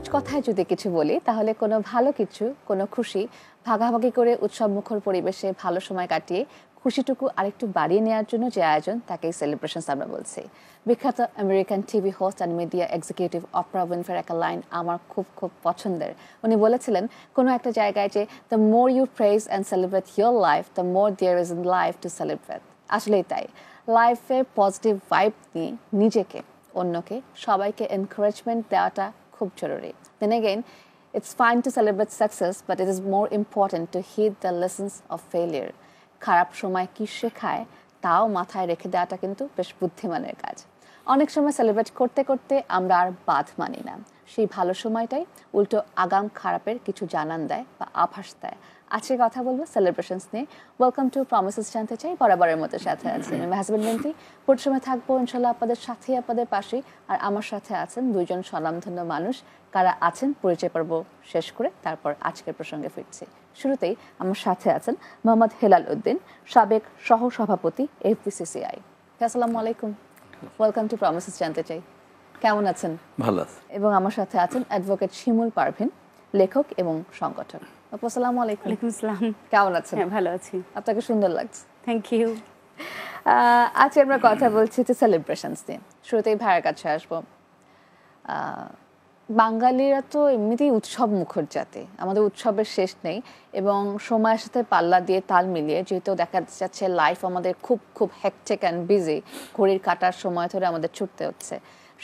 সহজ কথায় যদি কিছু বলি তাহলে কোনো ভালো কিছু কোনো খুশি ভাগাভাগি করে উৎসব মুখর পরিবেশে ভালো সময় কাটিয়ে খুশিটুকু আরেকটু বাড়িয়ে নেওয়ার জন্য যে আয়োজন তাকেই সেলিব্রেশনস আমরা বলছি বিখ্যাত American TV host and media executive Oprah Winfrey একটা লাইন আমার খুব খুব পছন্দের উনি বলেছিলেন কোনো একটা জায়গায় যে the more you praise and celebrate your life the more there is in life to celebrate আসলেই তাই লাইফে পজিটিভ ভাইব নিয়ে নিজেকে অন্যকে সবাইকে এনকারেজমেন্ট দেওয়াটা খুব জরুরি then again it's fine to celebrate success but it is more important to heed the lessons of failure খারাপ সময় কী শেখায় তাও মাথায় রেখে দেওয়াটা কিন্তু বেশ বুদ্ধিমানের কাজ অনেক সময় সেলিব্রেট করতে করতে আমরা আর বাদ মানি না সেই ভালো সময়টাই উল্টো আগাম খারাপের কিছু জানান দেয় বা আভাস দেয় আজকে কথা বলবো সেলিব্রেশনস নিয়ে ওয়েলকাম টু প্রমিসেস জানতে চাই বরাবরের মতো সাথে আছেন আমি হাজবেন্ড বেন্টি সময় থাকবো ইনশাল্লাহ আপনাদের সাথে আপনাদের পাশে আর আমার সাথে আছেন দুজন স্বনামধন্য মানুষ কারা আছেন পরিচয় পর্ব শেষ করে তারপর আজকের প্রসঙ্গে ফিরছি শুরুতেই আমার সাথে আছেন মোহাম্মদ হেলাল উদ্দিন সাবেক সহসভাপতি এফবিসিসিআই আসসালামু আলাইকুম ওয়েলকাম টু প্রমিসেস জানতে চাই কেমন আছেন ভালো এবং আমার সাথে আছেন অ্যাডভোকেট শিমুল পারভিন লেখক এবং সংগঠক আসসালামু আলাইকুম ওয়ালাইকুম আসসালাম কেমন আছেন হ্যাঁ ভালো আছি আপনাকে সুন্দর লাগছে থ্যাংক ইউ আজকে আমরা কথা বলছি যে সেলিব্রেশনস নিয়ে শুরুতেই ভাইয়ের কাছে আসবো বাঙালিরা তো এমনিতেই উৎসব মুখর জাতি আমাদের উৎসবের শেষ নেই এবং সময়ের সাথে পাল্লা দিয়ে তাল মিলিয়ে যেহেতু দেখা যাচ্ছে লাইফ আমাদের খুব খুব হ্যাকটেক অ্যান্ড বিজি ঘড়ির কাটার সময় ধরে আমাদের ছুটতে হচ্ছে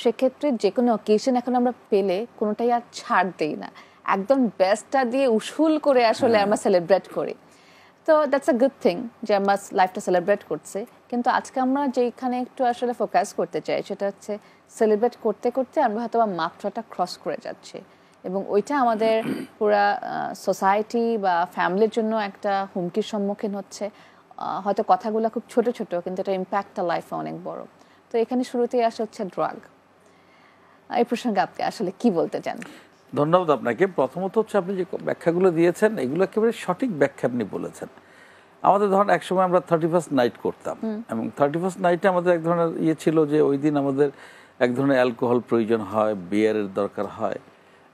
সেক্ষেত্রে যে কোনো অকেশন এখন আমরা পেলে কোনোটাই আর ছাড় দেই না একদম বেস্টটা দিয়ে উসুল করে আসলে আমরা সেলিব্রেট করি তো দ্যাটস আ গুড থিং যে আমার লাইফটা সেলিব্রেট করছে কিন্তু আজকে আমরা যেখানে একটু আসলে ফোকাস করতে চাই সেটা হচ্ছে সেলিব্রেট করতে করতে আমরা হয়তো বা মাত্রাটা ক্রস করে যাচ্ছে এবং ওইটা আমাদের পুরা সোসাইটি বা ফ্যামিলির জন্য একটা হুমকির সম্মুখীন হচ্ছে হয়তো কথাগুলো খুব ছোট ছোট কিন্তু এটা ইম্প্যাক্টটা লাইফে অনেক বড় তো এখানে শুরুতেই আসা হচ্ছে ড্রাগ এই প্রসঙ্গে আপনি আসলে কি বলতে চান ধন্যবাদ আপনাকে প্রথমত হচ্ছে আপনি যে ব্যাখ্যাগুলো দিয়েছেন এগুলো একেবারে সঠিক ব্যাখ্যা আপনি বলেছেন আমাদের ধরেন একসময় আমরা থার্টি ফার্স্ট নাইট করতাম এবং থার্টি ফার্স্ট নাইটে আমাদের এক ধরনের ইয়ে ছিল যে ওই দিন আমাদের এক ধরনের অ্যালকোহল প্রয়োজন হয় বিয়ারের দরকার হয়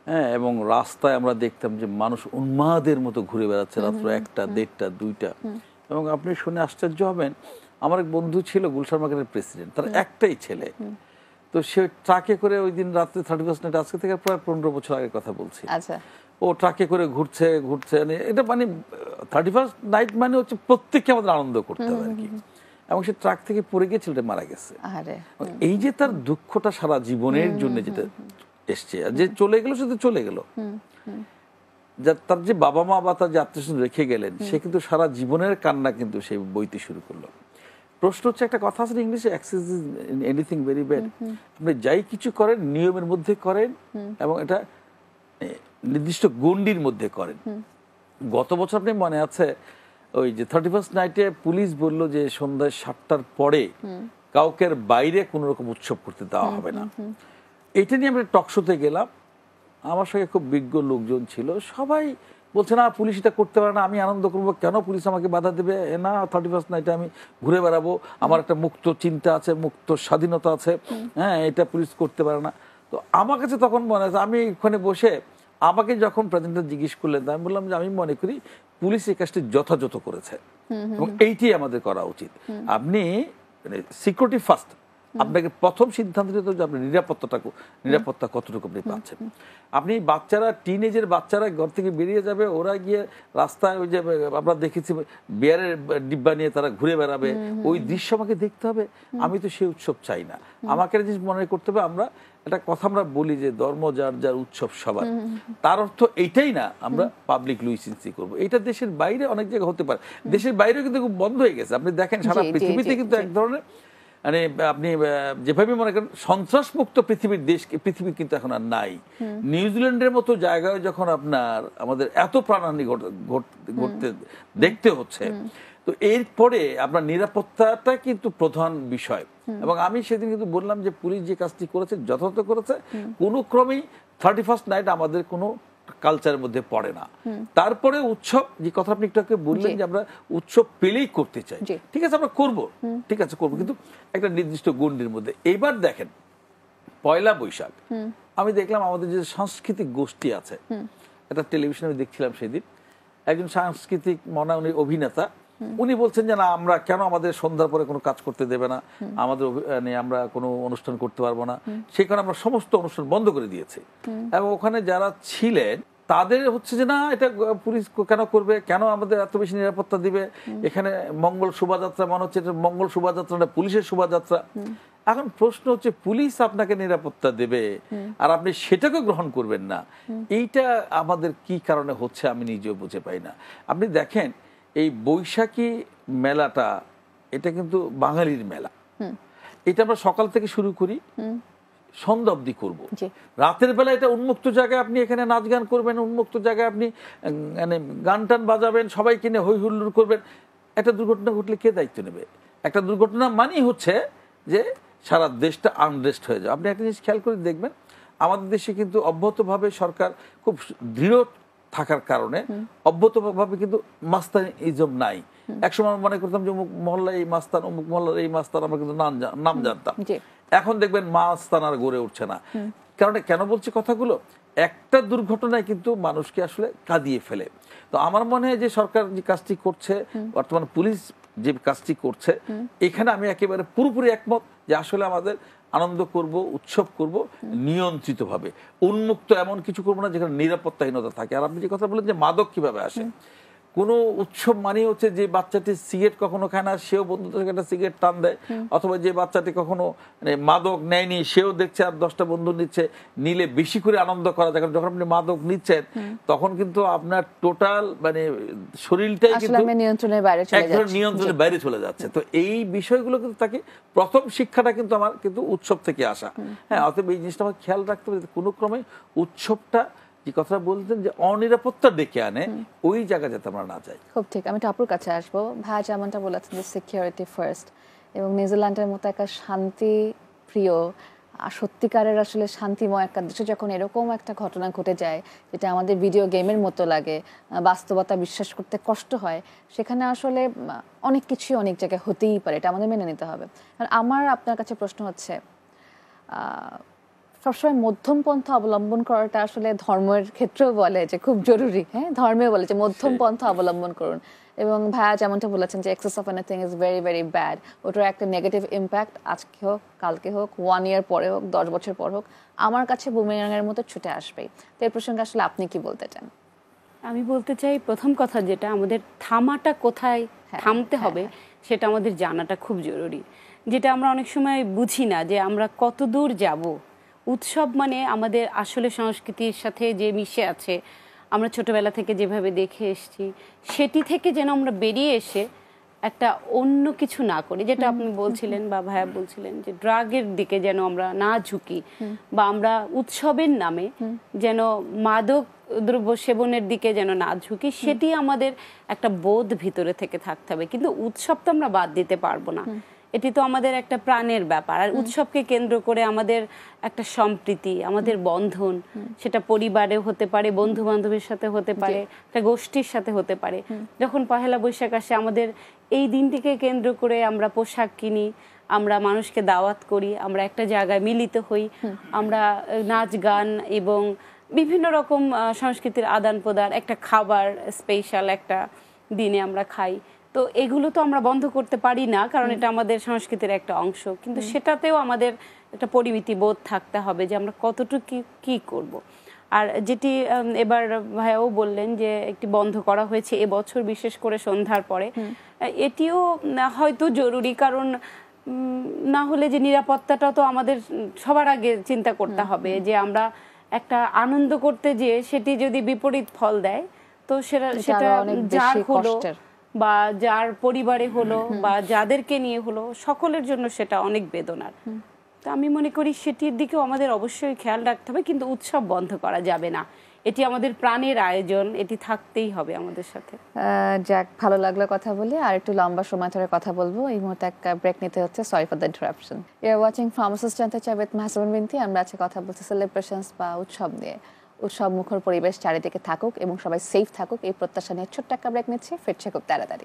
হ্যাঁ এবং রাস্তায় আমরা দেখতাম যে মানুষ উন্মাদের মতো ঘুরে বেড়াচ্ছে রাত্র একটা দেড়টা দুইটা এবং আপনি শুনে আশ্চর্য হবেন আমার এক বন্ধু ছিল গুলশান মার্কেটের প্রেসিডেন্ট তার একটাই ছেলে তো সে ট্রাকে করে ওই দিন রাত্রে থার্টি ফার্স্ট নাইট আজকে থেকে প্রায় পনেরো বছর আগের কথা বলছি আচ্ছা। ও ট্রাকে করে ঘুরছে ঘুরছে এটা মানে থার্টি ফার্স্ট নাইট মানে হচ্ছে প্রত্যেককে আমাদের আনন্দ করতে হবে আর কি এবং সে ট্রাক থেকে পড়ে গিয়ে ছেলেটা মারা গেছে এই যে তার দুঃখটা সারা জীবনের জন্য যেটা এসছে যে চলে গেল সে তো চলে গেল তার যে বাবা মা বা তার যে আত্মীয় রেখে গেলেন সে কিন্তু সারা জীবনের কান্না কিন্তু সে বইতে শুরু করলো প্রশ্ন হচ্ছে একটা কথা আছে ইংলিশে excess is anything very bad আপনি যাই কিছু করেন নিয়মের মধ্যে করেন এবং এটা নির্দিষ্ট গণ্ডির মধ্যে করেন গত বছর আপনি মনে আছে ওই যে থার্টি ফার্স্ট নাইটে পুলিশ বলল যে সন্ধ্যায় সাতটার পরে কাউকে বাইরে কোনো রকম উৎসব করতে দেওয়া হবে না এটা নিয়ে আমরা টকশোতে গেলাম আমার সঙ্গে খুব বিজ্ঞ লোকজন ছিল সবাই বলছে না পুলিশ এটা করতে পারে না আমি আনন্দ করব কেন পুলিশ আমাকে বাধা দেবে না থার্টি ফার্স্ট নাইটে আমি ঘুরে বেড়াবো আমার একটা মুক্ত চিন্তা আছে মুক্ত স্বাধীনতা আছে হ্যাঁ এটা পুলিশ করতে পারে না তো আমার কাছে তখন মনে আছে আমি ওখানে বসে আমাকে যখন প্রেজেন্টার জিজ্ঞেস করলেন আমি বললাম যে আমি মনে করি পুলিশ এই কাজটি যথাযথ করেছে এবং এইটি আমাদের করা উচিত আপনি মানে সিকিউরিটি ফার্স্ট আপনাকে প্রথম সিদ্ধান্ত নিতে হবে যে আপনি নিরাপত্তাটা নিরাপত্তা কতটুকু আপনি পাচ্ছেন আপনি বাচ্চারা টিন এজের বাচ্চারা ঘর থেকে বেরিয়ে যাবে ওরা গিয়ে রাস্তায় ওই যে আমরা দেখেছি বিয়ারের ডিব্বা নিয়ে তারা ঘুরে বেড়াবে ওই দৃশ্য আমাকে দেখতে হবে আমি তো সেই উৎসব চাই না আমাকে জিনিস মনে করতে হবে আমরা একটা কথা আমরা বলি যে ধর্ম যার যার উৎসব সবার তার অর্থ এইটাই না আমরা পাবলিক লুইসেন্সি করব এটা দেশের বাইরে অনেক জায়গায় হতে পারে দেশের বাইরে কিন্তু খুব বন্ধ হয়ে গেছে আপনি দেখেন সারা পৃথিবীতে কিন্তু এক ধরনের মানে আপনি যেভাবে মনে করেন সন্ত্রাসমুক্ত পৃথিবীর দেশ পৃথিবী কিন্তু এখন আর নাই নিউজিল্যান্ডের মতো জায়গায় যখন আপনার আমাদের এত প্রাণহানি ঘটতে দেখতে হচ্ছে তো এরপরে আপনার নিরাপত্তাটা কিন্তু প্রধান বিষয় এবং আমি সেদিন কিন্তু বললাম যে পুলিশ যে কাজটি করেছে যথাযথ করেছে কোনো ক্রমেই থার্টি ফার্স্ট নাইট আমাদের কোনো কালচারের মধ্যে পড়ে না তারপরে উৎসব যে কথা আপনি একটু বললেন যে আমরা উৎসব পেলেই করতে চাই ঠিক আছে আমরা করব ঠিক আছে করব কিন্তু একটা নির্দিষ্ট গণ্ডির মধ্যে এবার দেখেন পয়লা বৈশাখ আমি দেখলাম আমাদের যে সাংস্কৃতিক গোষ্ঠী আছে এটা টেলিভিশনে দেখছিলাম সেদিন একজন সাংস্কৃতিক মনে অভিনেতা উনি বলছেন যে না আমরা কেন আমাদের সন্ধ্যার পরে কোনো কাজ করতে দেবে না আমাদের আমরা কোনো অনুষ্ঠান করতে পারবো না সেই কারণে আমরা সমস্ত অনুষ্ঠান বন্ধ করে দিয়েছি এবং ওখানে যারা ছিলেন তাদের হচ্ছে যে না এটা পুলিশ কেন করবে কেন আমাদের এত বেশি নিরাপত্তা দিবে এখানে মঙ্গল শোভাযাত্রা মনে হচ্ছে মঙ্গল শোভাযাত্রা না পুলিশের শোভাযাত্রা এখন প্রশ্ন হচ্ছে পুলিশ আপনাকে নিরাপত্তা দেবে আর আপনি সেটাকে গ্রহণ করবেন না এইটা আমাদের কি কারণে হচ্ছে আমি নিজেও বুঝে পাই না আপনি দেখেন এই বৈশাখী মেলাটা এটা কিন্তু বাঙালির মেলা এটা আমরা সকাল থেকে শুরু করি সন্ধ্যা অবধি করবো রাতের বেলা এটা উন্মুক্ত জায়গায় আপনি এখানে নাচ গান করবেন উন্মুক্ত জায়গায় আপনি মানে গান টান বাজাবেন সবাই কিনে হৈ হুল্লুর করবেন একটা দুর্ঘটনা ঘটলে কে দায়িত্ব নেবে একটা দুর্ঘটনা মানেই হচ্ছে যে সারা দেশটা আনরেস্ট হয়ে যাবে আপনি একটা জিনিস খেয়াল করে দেখবেন আমাদের দেশে কিন্তু অব্যাহতভাবে সরকার খুব দৃঢ় থাকার কারণে অব্যতভাবে কিন্তু মাস্তান ইজম নাই একসময় মনে করতাম যে অমুক মহল্লা এই মাস্তান অমুক মহল্লার এই মাস্তান আমরা কিন্তু নাম জানতাম এখন দেখবেন মাস্তান আর গড়ে উঠছে না কারণ কেন বলছি কথাগুলো একটা দুর্ঘটনায় কিন্তু মানুষকে আসলে কাঁদিয়ে ফেলে তো আমার মনে হয় যে সরকার যে কাজটি করছে বর্তমান পুলিশ যে কাজটি করছে এখানে আমি একেবারে পুরোপুরি একমত যে আসলে আমাদের আনন্দ করব উৎসব করব নিয়ন্ত্রিতভাবে উন্মুক্ত এমন কিছু করবো না যেখানে নিরাপত্তাহীনতা থাকে আর আপনি যে কথা বলেন যে মাদক কিভাবে আসে কোনো উৎসব মানেই হচ্ছে যে বাচ্চাটি সিগারেট কখনো খায় না সেও বন্ধুদের সাথে একটা সিগারেট টান দেয় অথবা যে বাচ্চাটি কখনো মানে মাদক নেয়নি সেও দেখছে আর দশটা বন্ধু নিচ্ছে নিলে বেশি করে আনন্দ করা যায় যখন আপনি মাদক নিচ্ছেন তখন কিন্তু আপনার টোটাল মানে শরীরটাই কিন্তু নিয়ন্ত্রণের বাইরে চলে যাচ্ছে নিয়ন্ত্রণের বাইরে চলে যাচ্ছে তো এই বিষয়গুলো কিন্তু তাকে প্রথম শিক্ষাটা কিন্তু আমার কিন্তু উৎসব থেকে আসা হ্যাঁ অথবা এই জিনিসটা আমার খেয়াল রাখতে হবে কোনো ক্রমে উৎসবটা যে কথা বলতেন যে অনিরাপত্তা ডেকে আনে ওই জায়গা যাতে আমরা না যাই খুব ঠিক আমি টাপুর কাছে আসবো ভাই যেমনটা বলেছেন যে সিকিউরিটি ফার্স্ট এবং নিউজিল্যান্ডের মতো একটা শান্তি প্রিয় আর সত্যিকারের আসলে শান্তিময় একটা দেশে যখন এরকম একটা ঘটনা ঘটে যায় যেটা আমাদের ভিডিও গেমের মতো লাগে বাস্তবতা বিশ্বাস করতে কষ্ট হয় সেখানে আসলে অনেক কিছুই অনেক জায়গায় হতেই পারে এটা আমাদের মেনে নিতে হবে আর আমার আপনার কাছে প্রশ্ন হচ্ছে সবসময় মধ্যম পন্থা অবলম্বন করাটা আসলে ধর্মের ক্ষেত্রেও বলে যে খুব জরুরি হ্যাঁ ধর্মে বলে যে মধ্যম পন্থা অবলম্বন করুন এবং ভাইয়া যেমনটা বলেছেন যে excess of anything is very very bad ওটার একটা নেগেটিভ ইম্প্যাক্ট আজকে হোক কালকে হোক ওয়ান ইয়ার পরে হোক দশ বছর পর হোক আমার কাছে বুমেরাঙের মতো ছুটে আসবেই তো এর প্রসঙ্গে আসলে আপনি কি বলতে চান আমি বলতে চাই প্রথম কথা যেটা আমাদের থামাটা কোথায় হ্যাঁ, থামতে হ্যাঁ, হবে হ্যাঁ। সেটা আমাদের জানাটা খুব জরুরি যেটা আমরা অনেক সময় বুঝি না যে আমরা কত দূর যাবো উৎসব মানে আমাদের আসলে সংস্কৃতির সাথে যে মিশে আছে আমরা ছোটবেলা থেকে যেভাবে দেখে এসছি সেটি থেকে যেন আমরা বেরিয়ে এসে একটা অন্য কিছু না করি যেটা আপনি বলছিলেন বা ভাইয়া বলছিলেন যে ড্রাগের দিকে যেন আমরা না ঝুঁকি বা আমরা উৎসবের নামে যেন মাদক দ্রব্য সেবনের দিকে যেন না ঝুঁকি সেটি আমাদের একটা বোধ ভিতরে থেকে থাকতে হবে কিন্তু উৎসব তো আমরা বাদ দিতে পারবো না এটি তো আমাদের একটা প্রাণের ব্যাপার আর উৎসবকে কেন্দ্র করে আমাদের একটা সম্প্রীতি আমাদের বন্ধন সেটা পরিবারে হতে পারে বন্ধু বান্ধবের সাথে হতে পারে একটা গোষ্ঠীর সাথে হতে পারে যখন পহেলা বৈশাখ আসে আমাদের এই দিনটিকে কেন্দ্র করে আমরা পোশাক কিনি আমরা মানুষকে দাওয়াত করি আমরা একটা জায়গায় মিলিত হই আমরা নাচ গান এবং বিভিন্ন রকম সংস্কৃতির আদান প্রদান একটা খাবার স্পেশাল একটা দিনে আমরা খাই তো এগুলো তো আমরা বন্ধ করতে পারি না কারণ এটা আমাদের সংস্কৃতির একটা অংশ কিন্তু সেটাতেও আমাদের একটা পরিমিতি বোধ থাকতে হবে যে আমরা কতটুকু কি করব। আর যেটি এবার ভাইয়াও বললেন যে একটি বন্ধ করা হয়েছে এবছর বিশেষ করে সন্ধ্যার পরে এটিও হয়তো জরুরি কারণ না হলে যে নিরাপত্তাটা তো আমাদের সবার আগে চিন্তা করতে হবে যে আমরা একটা আনন্দ করতে যেয়ে সেটি যদি বিপরীত ফল দেয় তো সেটা সেটা যা হলো বা যার পরিবারে হলো বা যাদেরকে নিয়ে হলো সকলের জন্য সেটা অনেক বেদনার তো আমি মনে করি সেটির দিকেও আমাদের অবশ্যই খেয়াল রাখতে হবে কিন্তু উৎসব বন্ধ করা যাবে না এটি আমাদের প্রাণের আয়োজন এটি থাকতেই হবে আমাদের সাথে যাক ভালো লাগলো কথা বলে আর একটু লম্বা সময় ধরে কথা বলবো এই মুহূর্তে একটা ব্রেক নিতে হচ্ছে sorry for the interruption you are watching pharmacist জানতে চাবেত মাহসুন বিনতি আমরা আজকে কথা বলছি সেলিব্রেশনস বা উৎসব নিয়ে উৎসব মুখর পরিবেশ চারিদিকে থাকুক এবং সবাই সেফ থাকুক এই প্রত্যাশা নিয়ে ছোট্ট একটা ব্রেক নিচ্ছে ফিরছে খুব তাড়াতাড়ি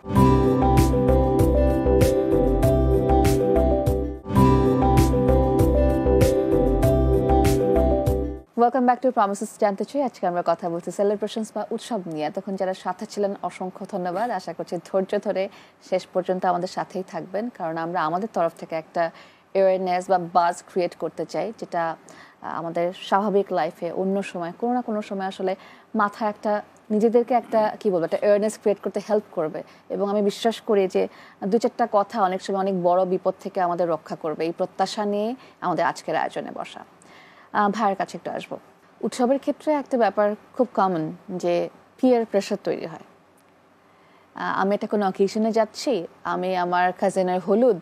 ওয়েলকাম ব্যাক টু প্রমিসেস জানতে চাই আজকে আমরা কথা বলছি সেলিব্রেশনস বা উৎসব নিয়ে তখন যারা সাথে ছিলেন অসংখ্য ধন্যবাদ আশা করছি ধৈর্য ধরে শেষ পর্যন্ত আমাদের সাথেই থাকবেন কারণ আমরা আমাদের তরফ থেকে একটা অ্যাওয়ারনেস বা বাজ ক্রিয়েট করতে চাই যেটা আমাদের স্বাভাবিক লাইফে অন্য সময় কোনো না কোনো সময় আসলে মাথা একটা নিজেদেরকে একটা কি বলবো একটা অ্যাওয়ারনেস ক্রিয়েট করতে হেল্প করবে এবং আমি বিশ্বাস করি যে দু চারটা কথা অনেক সময় অনেক বড় বিপদ থেকে আমাদের রক্ষা করবে এই প্রত্যাশা নিয়ে আমাদের আজকের আয়োজনে বসা ভাইয়ের কাছে একটু আসবো উৎসবের ক্ষেত্রে একটা ব্যাপার খুব কমন যে পিয়ার প্রেশার তৈরি হয় আমি এটা কোনো অকেশনে যাচ্ছি আমি আমার কাজিনের হলুদ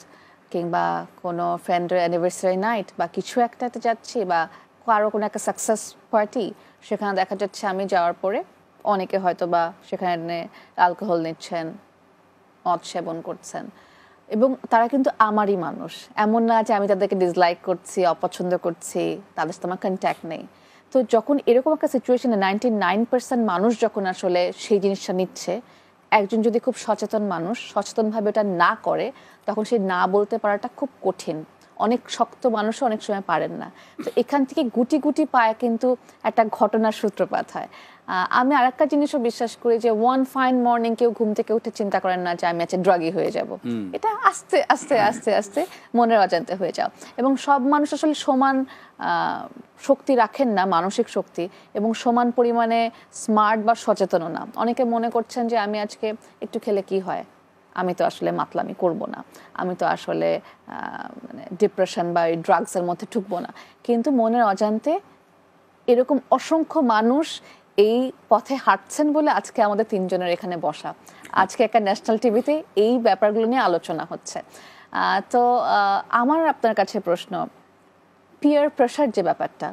কিংবা কোনো ফ্রেন্ডের অ্যানিভার্সারি নাইট বা কিছু একটাতে যাচ্ছি বা কারো কোনো একটা সাকসেস পার্টি সেখানে দেখা যাচ্ছে আমি যাওয়ার পরে অনেকে হয়তো বা সেখানে অ্যালকোহল নিচ্ছেন মদ সেবন করছেন এবং তারা কিন্তু আমারই মানুষ এমন না যে আমি তাদেরকে ডিসলাইক করছি অপছন্দ করছি তাদের সাথে আমার কন্ট্যাক্ট নেই তো যখন এরকম একটা সিচুয়েশনে নাইনটি নাইন পার্সেন্ট মানুষ যখন আসলে সেই জিনিসটা নিচ্ছে একজন যদি খুব সচেতন মানুষ সচেতনভাবে ওটা না করে তখন সে না বলতে পারাটা খুব কঠিন অনেক শক্ত মানুষও অনেক সময় পারেন না তো এখান থেকে গুটি গুটি পায় কিন্তু একটা ঘটনার সূত্রপাত হয় আমি আর একটা জিনিসও বিশ্বাস করি যে ওয়ান ফাইন মর্নিং কেউ ঘুম থেকে উঠে চিন্তা করেন না যে আমি আছে ড্রাগি হয়ে যাব এটা আস্তে আস্তে আস্তে আস্তে মনের অজান্তে হয়ে যাও এবং সব মানুষ আসলে সমান শক্তি রাখেন না মানসিক শক্তি এবং সমান পরিমাণে স্মার্ট বা সচেতনও না অনেকে মনে করছেন যে আমি আজকে একটু খেলে কি হয় আমি তো আসলে মাতলামি করব না আমি তো আসলে মানে ডিপ্রেশন বা ওই ড্রাগসের মধ্যে ঢুকবো না কিন্তু মনের অজান্তে এরকম অসংখ্য মানুষ এই পথে হাঁটছেন বলে আজকে আমাদের তিনজনের এখানে বসা আজকে একটা ন্যাশনাল টিভিতে এই ব্যাপারগুলো নিয়ে আলোচনা হচ্ছে তো আমার আপনার কাছে প্রশ্ন পিয়ার প্রেশার যে ব্যাপারটা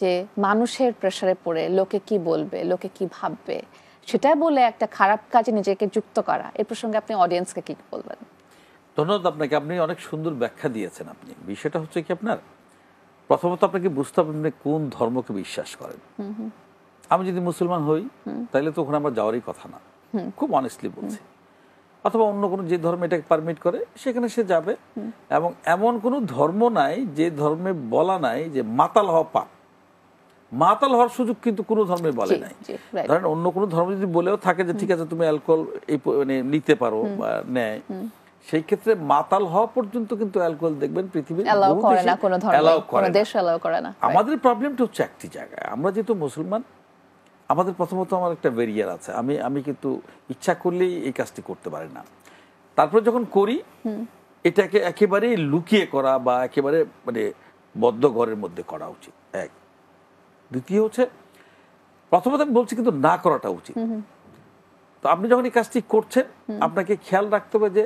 যে মানুষের প্রেশারে পড়ে লোকে কি বলবে লোকে কি ভাববে সেটা বলে একটা খারাপ কাজে নিজেকে যুক্ত করা এ প্রসঙ্গে আপনি অডিয়েন্সকে কি বলবেন ধন্যবাদ আপনাকে আপনি অনেক সুন্দর ব্যাখ্যা দিয়েছেন আপনি বিষয়টা হচ্ছে কি আপনার প্রথমত আপনাকে বুঝতে হবে আপনি কোন ধর্মকে বিশ্বাস করেন আমি যদি মুসলমান হই তাহলে তো ওখানে আমার যাওয়ারই কথা না খুব অনেস্টলি বলছি অথবা অন্য কোনো যে ধর্ম এটাকে পারমিট করে সেখানে সে যাবে এবং এমন কোনো ধর্ম নাই যে ধর্মে বলা নাই যে মাতাল হওয়া পাপ মাতাল হওয়ার সুযোগ কিন্তু কোন ধর্মে বলে নাই ধরেন অন্য কোনো ধর্ম যদি বলেও থাকে যে ঠিক আছে তুমি অ্যালকোহল এই মানে নিতে পারো বা নেয় সেই ক্ষেত্রে মাতাল হওয়া পর্যন্ত কিন্তু অ্যালকোহল দেখবেন পৃথিবীর অ্যালাউ করে না আমাদের প্রবলেমটা হচ্ছে একটি জায়গায় আমরা যেহেতু মুসলমান আমাদের প্রথমত আমার একটা ব্যারিয়ার আছে আমি আমি কিন্তু ইচ্ছা করলেই এই কাজটি করতে পারি না তারপর যখন করি এটাকে একেবারে লুকিয়ে করা বা একেবারে মানে বদ্ধ ঘরের মধ্যে করা উচিত এক দ্বিতীয় হচ্ছে প্রথমত আমি বলছি কিন্তু না করাটা উচিত তো আপনি যখন এই কাজটি করছেন আপনাকে খেয়াল রাখতে হবে যে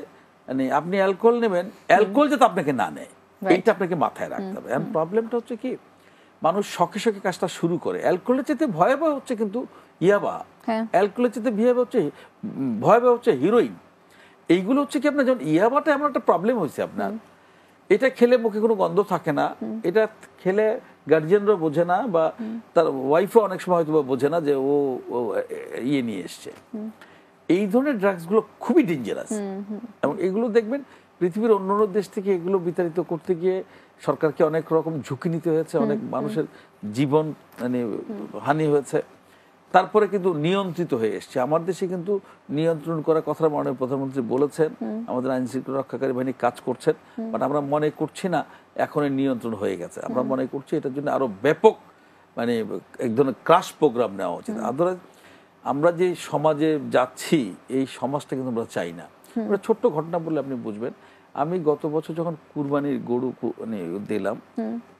মানে আপনি অ্যালকোহল নেবেন অ্যালকোহল যাতে আপনাকে না নেয় এইটা আপনাকে মাথায় রাখতে হবে প্রবলেমটা হচ্ছে কি মানুষ শখে শখে কাজটা শুরু করে অ্যালকোহলের চাইতে ভয়াবহ হচ্ছে কিন্তু ইয়াবা হ্যাঁ। অ্যালকোহলের চাইতে ভয়াবহ হচ্ছে ভয়াবহ হচ্ছে হিরোইন এইগুলো হচ্ছে কি আপনার যেমন ইয়াবাটা এমন একটা প্রবলেম হয়েছে আপনার এটা খেলে মুখে কোনো গন্ধ থাকে না এটা খেলে গার্জিয়ানরা বোঝে না বা তার ওয়াইফও অনেক সময় হয়তো বোঝে না যে ও ইয়ে নিয়ে এসছে এই ধরনের ড্রাগসগুলো খুবই ডেঞ্জারাস এবং এগুলো দেখবেন পৃথিবীর অন্য অন্য দেশ থেকে এগুলো বিতাড়িত করতে গিয়ে সরকারকে অনেক রকম ঝুঁকি নিতে হয়েছে অনেক মানুষের জীবন মানে হানি হয়েছে তারপরে কিন্তু নিয়ন্ত্রিত হয়ে এসছে আমার দেশে কিন্তু নিয়ন্ত্রণ করার কথা মাননীয় প্রধানমন্ত্রী বলেছেন আমাদের আইন শৃঙ্খলা রক্ষাকারী বাহিনী কাজ করছেন বাট আমরা মনে করছি না এখনই নিয়ন্ত্রণ হয়ে গেছে আমরা মনে করছি এটার জন্য আরো ব্যাপক মানে এক ধরনের ক্রাশ প্রোগ্রাম নেওয়া উচিত আদারওয়াইজ আমরা যে সমাজে যাচ্ছি এই সমাজটা কিন্তু আমরা চাই না ছোট্ট ঘটনা বললে আপনি বুঝবেন আমি গত বছর যখন কুরবানির গরু মানে দিলাম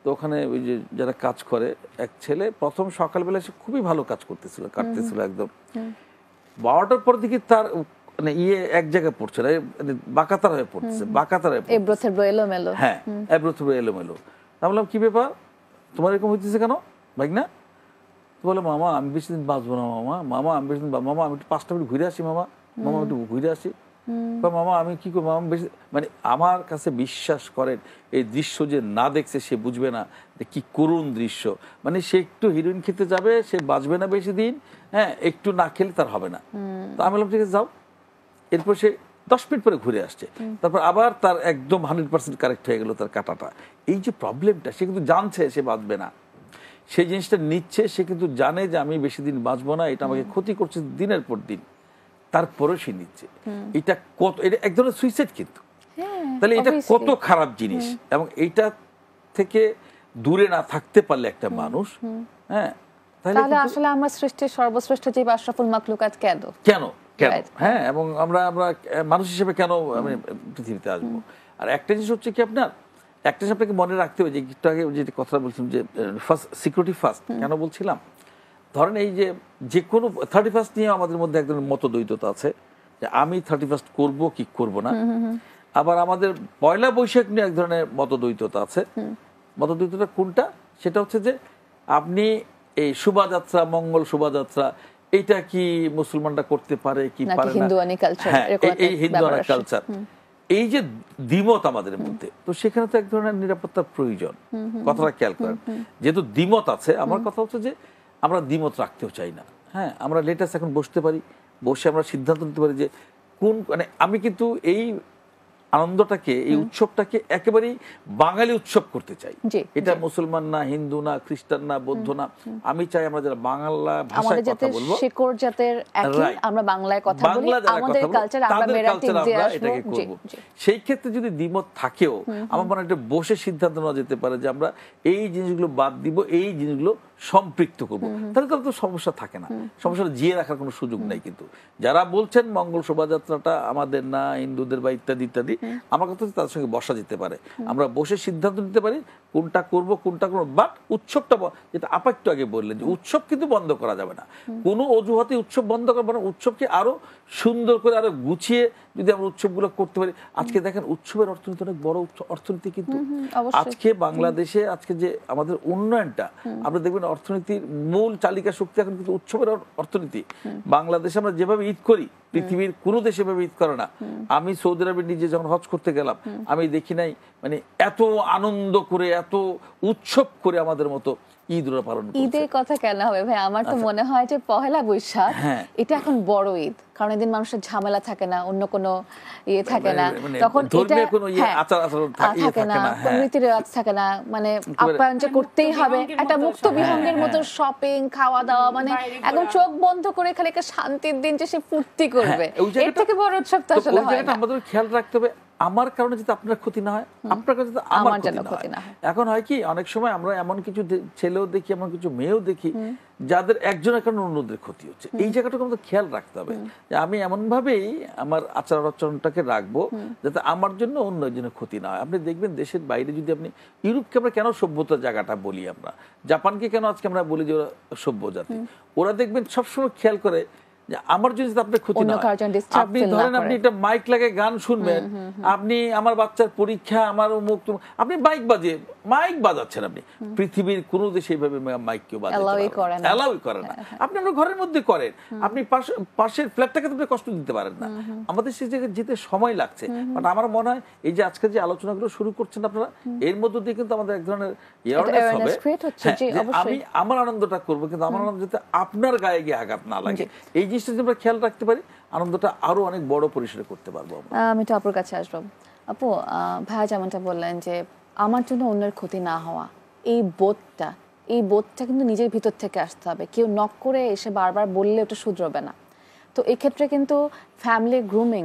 তো ওখানে ওই যে যারা কাজ করে এক ছেলে প্রথম সকালবেলা সে খুবই ভালো কাজ করতেছিল কাটতেছিল একদম বারোটার পর দিকে তার মানে ইয়ে এক জায়গায় পড়ছে না মানে বাঁকাতার হয়ে পড়ছে বাকাতার হয়ে এলোমেলো হ্যাঁ এব্রো থেব্রো এলোমেলো আমি বললাম কি ব্যাপার তোমার এরকম হইতেছে কেন ভাই না তো বলে মামা আমি বেশি দিন বাঁচবো না মামা মামা আমি বেশি দিন মামা আমি একটু পাঁচটা মিনিট ঘুরে আসি মামা মামা একটু ঘুরে আসি বা মামা আমি কি করবো মামা বেশি মানে আমার কাছে বিশ্বাস করেন এই দৃশ্য যে না দেখছে সে বুঝবে না কি করুন দৃশ্য মানে সে একটু হিরোইন খেতে যাবে সে বাঁচবে না বেশি দিন হ্যাঁ একটু না খেলে তার হবে না তা আমি বললাম ঠিক আছে যাও এরপর সে দশ মিনিট পরে ঘুরে আসছে তারপর আবার তার একদম হান্ড্রেড পার্সেন্ট কারেক্ট হয়ে গেলো তার কাটাটা এই যে প্রবলেমটা সে কিন্তু জানছে সে বাঁচবে না সেই জিনিসটা নিচ্ছে সে কিন্তু জানে যে আমি বেশি দিন বাঁচবো না এটা আমাকে ক্ষতি করছে দিনের পর দিন তারপরে সে নিচ্ছে এটা কত এটা এক ধরনের সুইসাইড কিন্তু হ্যাঁ, তাহলে এটা কত খারাপ জিনিস এবং এইটা থেকে দূরে না থাকতে পারলে একটা মানুষ হ্যাঁ তাহলে আসলে আমরা সৃষ্টির সর্বশ্রেষ্ঠ আশরাফুল কেন কেন কেন হ্যাঁ এবং আমরা আমরা মানুষ হিসেবে কেন আমি পৃথিবীতে আসবো আর একটা জিনিস হচ্ছে কি আপনার একটা জিনিস আপনাকে মনে রাখতে হবে যে একটু আগে কথা বলছিলাম যে ফার্স্ট সিকিউরিটি ফার্স্ট কেন বলছিলাম ধরেন এই যে যে কোনো থার্টি ফার্স্ট নিয়ে আমাদের মধ্যে একজন মতদ্বৈততা আছে যে আমি থার্টি ফার্স্ট করবো কি করব না আবার আমাদের পয়লা বৈশাখ নিয়ে এক ধরনের মতদ্বৈততা আছে মতদ্বৈততা কোনটা সেটা হচ্ছে যে আপনি এই শোভাযাত্রা মঙ্গল শোভাযাত্রা এটা কি মুসলমানরা করতে পারে কি পারে হ্যাঁ, এই হিন্দু কালচার এই যে দ্বিমত আমাদের মধ্যে তো সেখানে তো এক ধরনের নিরাপত্তার প্রয়োজন কথাটা খেয়াল করেন যেহেতু দ্বিমত আছে আমার কথা হচ্ছে যে আমরা দ্বিমত রাখতেও চাই না হ্যাঁ আমরা লেটেস্ট এখন বসতে পারি বসে আমরা সিদ্ধান্ত নিতে পারি যে কোন মানে আমি কিন্তু এই আনন্দটাকে এই উৎসবটাকে একেবারেই বাঙালি উৎসব করতে চাই এটা মুসলমান না হিন্দু না খ্রিস্টান না বৌদ্ধ না আমি চাই আমরা যারা বাংলা ভাষায় কথা বলবো জাতের একই আমরা বাংলায় কথা বলি আমাদের কালচার আমরা মেরাটি দিয়ে এটাকে করব সেই ক্ষেত্রে যদি দ্বিমত থাকেও আমার মনে হয় বসে সিদ্ধান্ত নেওয়া যেতে পারে যে আমরা এই জিনিসগুলো বাদ দিব এই জিনিসগুলো সম্পৃক্ত করব তাহলে তাহলে তো সমস্যা থাকে না সমস্যাটা জিয়ে রাখার কোনো সুযোগ নেই কিন্তু যারা বলছেন মঙ্গল শোভাযাত্রাটা আমাদের না হিন্দুদের বা ইত্যাদি ইত্যাদি আমার কথা তাদের সঙ্গে বসা যেতে পারে আমরা বসে সিদ্ধান্ত নিতে পারি কোনটা করব কোনটা করবো বাট উৎসবটা যেটা আপা একটু আগে বললেন যে উৎসব কিন্তু বন্ধ করা যাবে না কোনো অজুহাতে উৎসব বন্ধ করা উৎসবকে আরো সুন্দর করে আরো গুছিয়ে যদি আমরা উৎসবগুলো করতে পারি আজকে দেখেন উৎসবের অর্থনীতি অনেক বড় অর্থনীতি কিন্তু আজকে বাংলাদেশে আজকে যে আমাদের উন্নয়নটা আমরা দেখবেন অর্থনীতির মূল চালিকা শক্তি এখন কিন্তু উৎসবের অর্থনীতি বাংলাদেশে আমরা যেভাবে ঈদ করি পৃথিবীর কোনো দেশে এভাবে ঈদ করে না আমি সৌদি আরবে নিজে যখন হজ করতে গেলাম আমি দেখি নাই মানে এত আনন্দ করে এত উৎসব করে আমাদের মতো ঈদের কথা কেন হবে ভাই আমার তো আচ্ছা। মনে হয় যে পহেলা বৈশাখ হ্যাঁ। এটা এখন বড় ঈদ কারণ এদিন মানুষের ঝামেলা থাকে না অন্য কোনো ইয়ে থাকে না মানে তখন এটা ইয়ে হ্যাঁ। ইয়ে থাকে না রীতি হ্যাঁ। রেওয়াজ থাকে না মানে আপ্যায়ন যে করতেই হবে একটা মুক্ত বিহঙ্গের হ্যাঁ। মতো শপিং খাওয়া দাওয়া মানে একদম চোখ বন্ধ করে খালি একটা শান্তির দিন যে সে ফুর্তি করবে এর থেকে বড় উৎসব তো আসলে হয় আমাদের খেয়াল রাখতে হবে আমার কারণে যাতে আপনার ক্ষতি না হয় আপনার কারণে কাছে আমার ক্ষতি না হয় এখন হয় কি অনেক সময় আমরা এমন কিছু ছেলেও দেখি এমন কিছু মেয়েও দেখি যাদের একজনের কারণে অন্যদের ক্ষতি হচ্ছে এই জায়গাটাকে আমাদের খেয়াল রাখতে হবে যে আমি এমনভাবেই আমার আচার আচরণটাকে রাখবো যাতে আমার জন্য অন্য একজনের ক্ষতি না হয় আপনি দেখবেন দেশের বাইরে যদি আপনি ইউরোপকে আমরা কেন সভ্যতা জায়গাটা বলি আমরা জাপানকে কেন আজকে আমরা বলি যে ওরা সভ্য জাতি ওরা দেখবেন সবসময় খেয়াল করে আমার জিনিস আপনার ক্ষতি আপনি ধরেন আপনি একটা মাইক লাগে গান শুনবেন আপনি আমার বাচ্চার পরীক্ষা আমার মুখ আপনি মাইক বাজে মাইক বাজাচ্ছেন আপনি পৃথিবীর কোন দেশে এইভাবে মাইক কেউ বাজাতে অ্যালাউই করে না হ্যাঁ, হ্যাঁ। আপনি আপনার ঘরের মধ্যে করেন আপনি পাশের ফ্ল্যাটটাকে আপনি কষ্ট দিতে পারেন না আমাদের সেই জায়গায় যেতে সময় লাগছে বাট আমার মনে হয় এই যে আজকে যে আলোচনাগুলো শুরু করছেন আপনারা এর মধ্য দিয়ে কিন্তু আমাদের এক ধরনের অ্যাওয়ারনেস হবে হ্যাঁ, আমি আমার আনন্দটা করবো কিন্তু আমার আনন্দ যাতে আপনার গায়ে গিয়ে আঘাত না লাগে এই যে জিনিসটা আমরা খেয়াল রাখতে পারি আনন্দটা আরো অনেক বড় পরিসরে করতে পারবো আমি তো আপুর কাছে আসবো আপু ভাইয়া যেমনটা বললেন যে আমার জন্য অন্যের ক্ষতি না হওয়া এই বোধটা এই বোধটা কিন্তু নিজের ভিতর থেকে আসতে হবে কেউ নক করে এসে বারবার বললে ওটা শুধরবে না তো এক্ষেত্রে কিন্তু ফ্যামিলি গ্রুমিং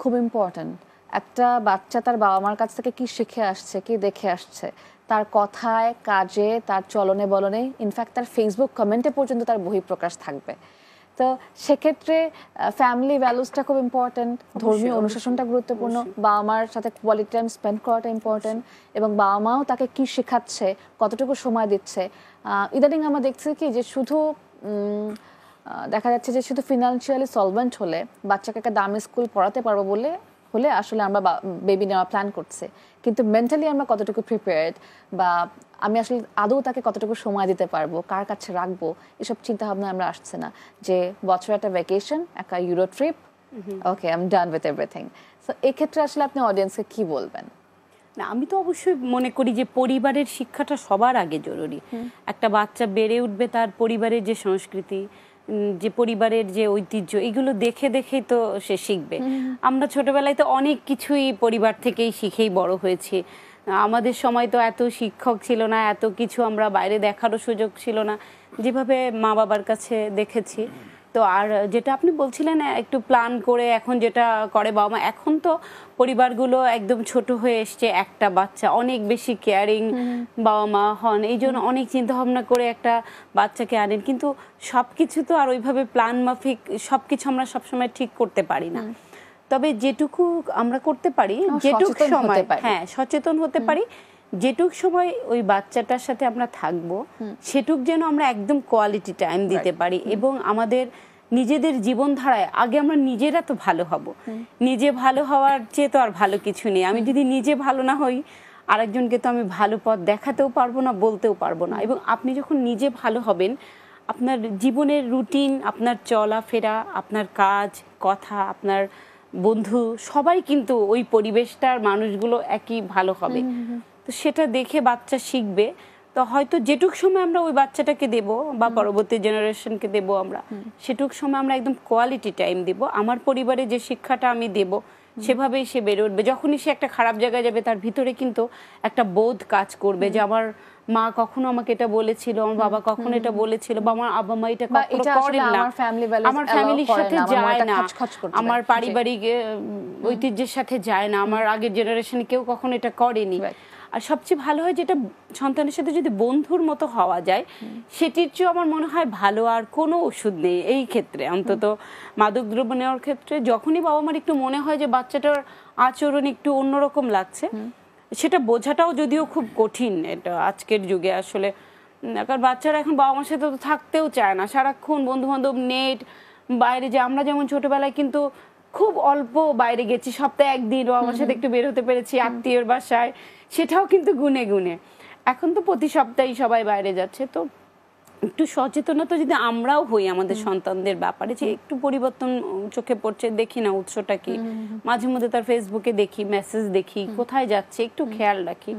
খুব ইম্পর্ট্যান্ট একটা বাচ্চা তার বাবা মার কাছ থেকে কি শিখে আসছে কি দেখে আসছে তার কথায় কাজে তার চলনে বলনে ইনফ্যাক্ট তার ফেসবুক কমেন্টে পর্যন্ত তার বহিঃপ্রকাশ থাকবে তো সেক্ষেত্রে ফ্যামিলি ভ্যালুসটা খুব ইম্পর্টেন্ট ধর্মীয় অনুশাসনটা গুরুত্বপূর্ণ বাবা মার সাথে কোয়ালিটি টাইম স্পেন্ড করাটা ইম্পর্টেন্ট এবং বাবা মাও তাকে কি শেখাচ্ছে কতটুকু সময় দিচ্ছে ইদানিং আমরা দেখছি কি যে শুধু দেখা যাচ্ছে যে শুধু ফিনান্সিয়ালি সলভেন্ট হলে বাচ্চাকে একটা দামি স্কুল পড়াতে পারবো বলে হলে আসলে আমরা বেবি নেওয়া প্ল্যান করছে কিন্তু মেন্টালি আমরা কতটুকু প্রিপেয়ার্ড বা আমি আসলে আদৌ তাকে কতটুকু সময় দিতে পারবো কার কাছে রাখবো এসব চিন্তাভাবনা আমরা আসছে না যে বছর একটা ভ্যাকেশন একটা Euro trip okay I'm done with everything so এক্ষেত্রে আসলে আপনি অডিয়েন্সকে কি বলবেন না আমি তো অবশ্যই মনে করি যে পরিবারের শিক্ষাটা সবার আগে জরুরি একটা বাচ্চা বেড়ে উঠবে তার পরিবারের যে সংস্কৃতি যে পরিবারের যে ঐতিহ্য এগুলো দেখে দেখেই তো সে শিখবে আমরা ছোটবেলায় তো অনেক কিছুই পরিবার থেকেই শিখেই বড় হয়েছি আমাদের সময় তো এত শিক্ষক ছিল না এত কিছু আমরা বাইরে দেখারও সুযোগ ছিল না যেভাবে মা বাবার কাছে দেখেছি তো আর যেটা আপনি বলছিলেন একটু প্ল্যান করে এখন যেটা করে বাবা মা এখন তো পরিবারগুলো একদম ছোট হয়ে এসছে একটা বাচ্চা অনেক বেশি কেয়ারিং বাবা মা হন এই জন্য অনেক চিন্তা ভাবনা করে একটা বাচ্চাকে আনেন কিন্তু সব কিছু তো আর ওইভাবে প্ল্যান মাফিক সব কিছু আমরা সবসময় ঠিক করতে পারি না তবে যেটুকু আমরা করতে পারি যেটুক সময় হ্যাঁ সচেতন হতে পারি যেটুক সময় ওই বাচ্চাটার সাথে আমরা থাকবো সেটুক যেন আমরা একদম কোয়ালিটি টাইম দিতে পারি এবং আমাদের নিজেদের জীবনধারায় আগে আমরা নিজেরা তো ভালো হব নিজে ভালো হওয়ার চেয়ে তো আর ভালো কিছু নেই আমি যদি নিজে ভালো না হই আরেকজনকে তো আমি ভালো পথ দেখাতেও পারবো না বলতেও পারবো না এবং আপনি যখন নিজে ভালো হবেন আপনার জীবনের রুটিন আপনার চলাফেরা আপনার কাজ কথা আপনার বন্ধু সবাই কিন্তু ওই পরিবেশটার মানুষগুলো একই ভালো হবে তো সেটা দেখে বাচ্চা শিখবে তো হয়তো যেটুক সময় আমরা ওই বাচ্চাটাকে দেব বা পরবর্তী জেনারেশনকে দেব আমরা সেটুক সময় আমরা একদম কোয়ালিটি টাইম দেব আমার পরিবারে যে শিক্ষাটা আমি দেব সেভাবেই সে বেড়ে উঠবে যখনই সে একটা খারাপ জায়গায় যাবে তার ভিতরে কিন্তু একটা বোধ কাজ করবে যে আমার মা কখনো আমাকে এটা বলেছিল আমার বাবা কখনো এটা বলেছিল বা আমার আব্বা মা এটা আমার ফ্যামিলির সাথে যায় না আমার পারিবারিক ঐতিহ্যের সাথে যায় না আমার আগের জেনারেশনে কেউ কখনো এটা করেনি আর সবচেয়ে ভালো হয় যেটা সন্তানের সাথে যদি বন্ধুর মতো হওয়া যায় সেটির চেয়েও আমার মনে হয় ভালো আর কোনো ওষুধ নেই এই ক্ষেত্রে অন্তত মাদক দ্রব্য নেওয়ার ক্ষেত্রে যখনই বাবা মার একটু মনে হয় যে বাচ্চাটার আচরণ একটু অন্যরকম লাগছে সেটা বোঝাটাও যদিও খুব কঠিন এটা আজকের যুগে আসলে কারণ বাচ্চারা এখন বাবা মার সাথে তো থাকতেও চায় না সারাক্ষণ বন্ধু বান্ধব নেট বাইরে যে আমরা যেমন ছোটবেলায় কিন্তু খুব অল্প বাইরে গেছি সপ্তাহে একদিন বাবা মার সাথে একটু বের হতে পেরেছি আত্মীয়র বাসায় সেটাও কিন্তু গুনে গুনে এখন তো প্রতি সপ্তাহে সবাই বাইরে যাচ্ছে তো একটু সচেতনতা যদি আমরাও হই আমাদের সন্তানদের ব্যাপারে যে একটু পরিবর্তন চোখে পড়ছে দেখি না উৎসটা কি মাঝে মধ্যে তার ফেসবুকে দেখি মেসেজ দেখি কোথায় যাচ্ছে একটু খেয়াল রাখি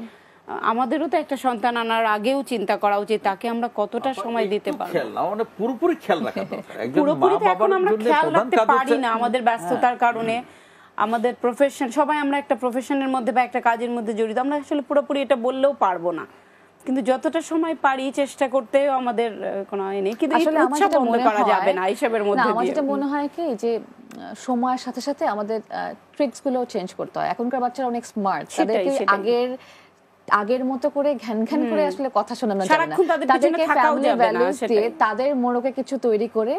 আমাদেরও তো একটা সন্তান আনার আগেও চিন্তা করা উচিত তাকে আমরা কতটা সময় দিতে পারবো খেয়াল মানে রাখতে পারি না আমাদের ব্যস্ততার হ্যাঁ। কারণে আমাদের প্রফেশন সবাই আমরা একটা প্রফেশনের মধ্যে বা একটা কাজের মধ্যে জড়িত আমরা আসলে পুরোপুরি এটা বললেও পারবো না কিন্তু যতটা সময় পারি চেষ্টা করতে আমাদের কোনো এ নেই কিন্তু আসলে উৎসাহ বন্ধ করা যাবে না হিসাবের মধ্যে আমার যেটা মনে হয় কি যে সময়ের সাথে সাথে আমাদের ট্রিক্স গুলো চেঞ্জ করতে হয় এখনকার বাচ্চারা অনেক স্মার্ট তাদেরকে আগের আগের মতো করে ঘ্যান ঘ্যান করে আসলে কথা শোনানো যাবে না তাদেরকে ফ্যামিলি ভ্যালুস দিয়ে তাদের মোড়কে কিছু তৈরি করে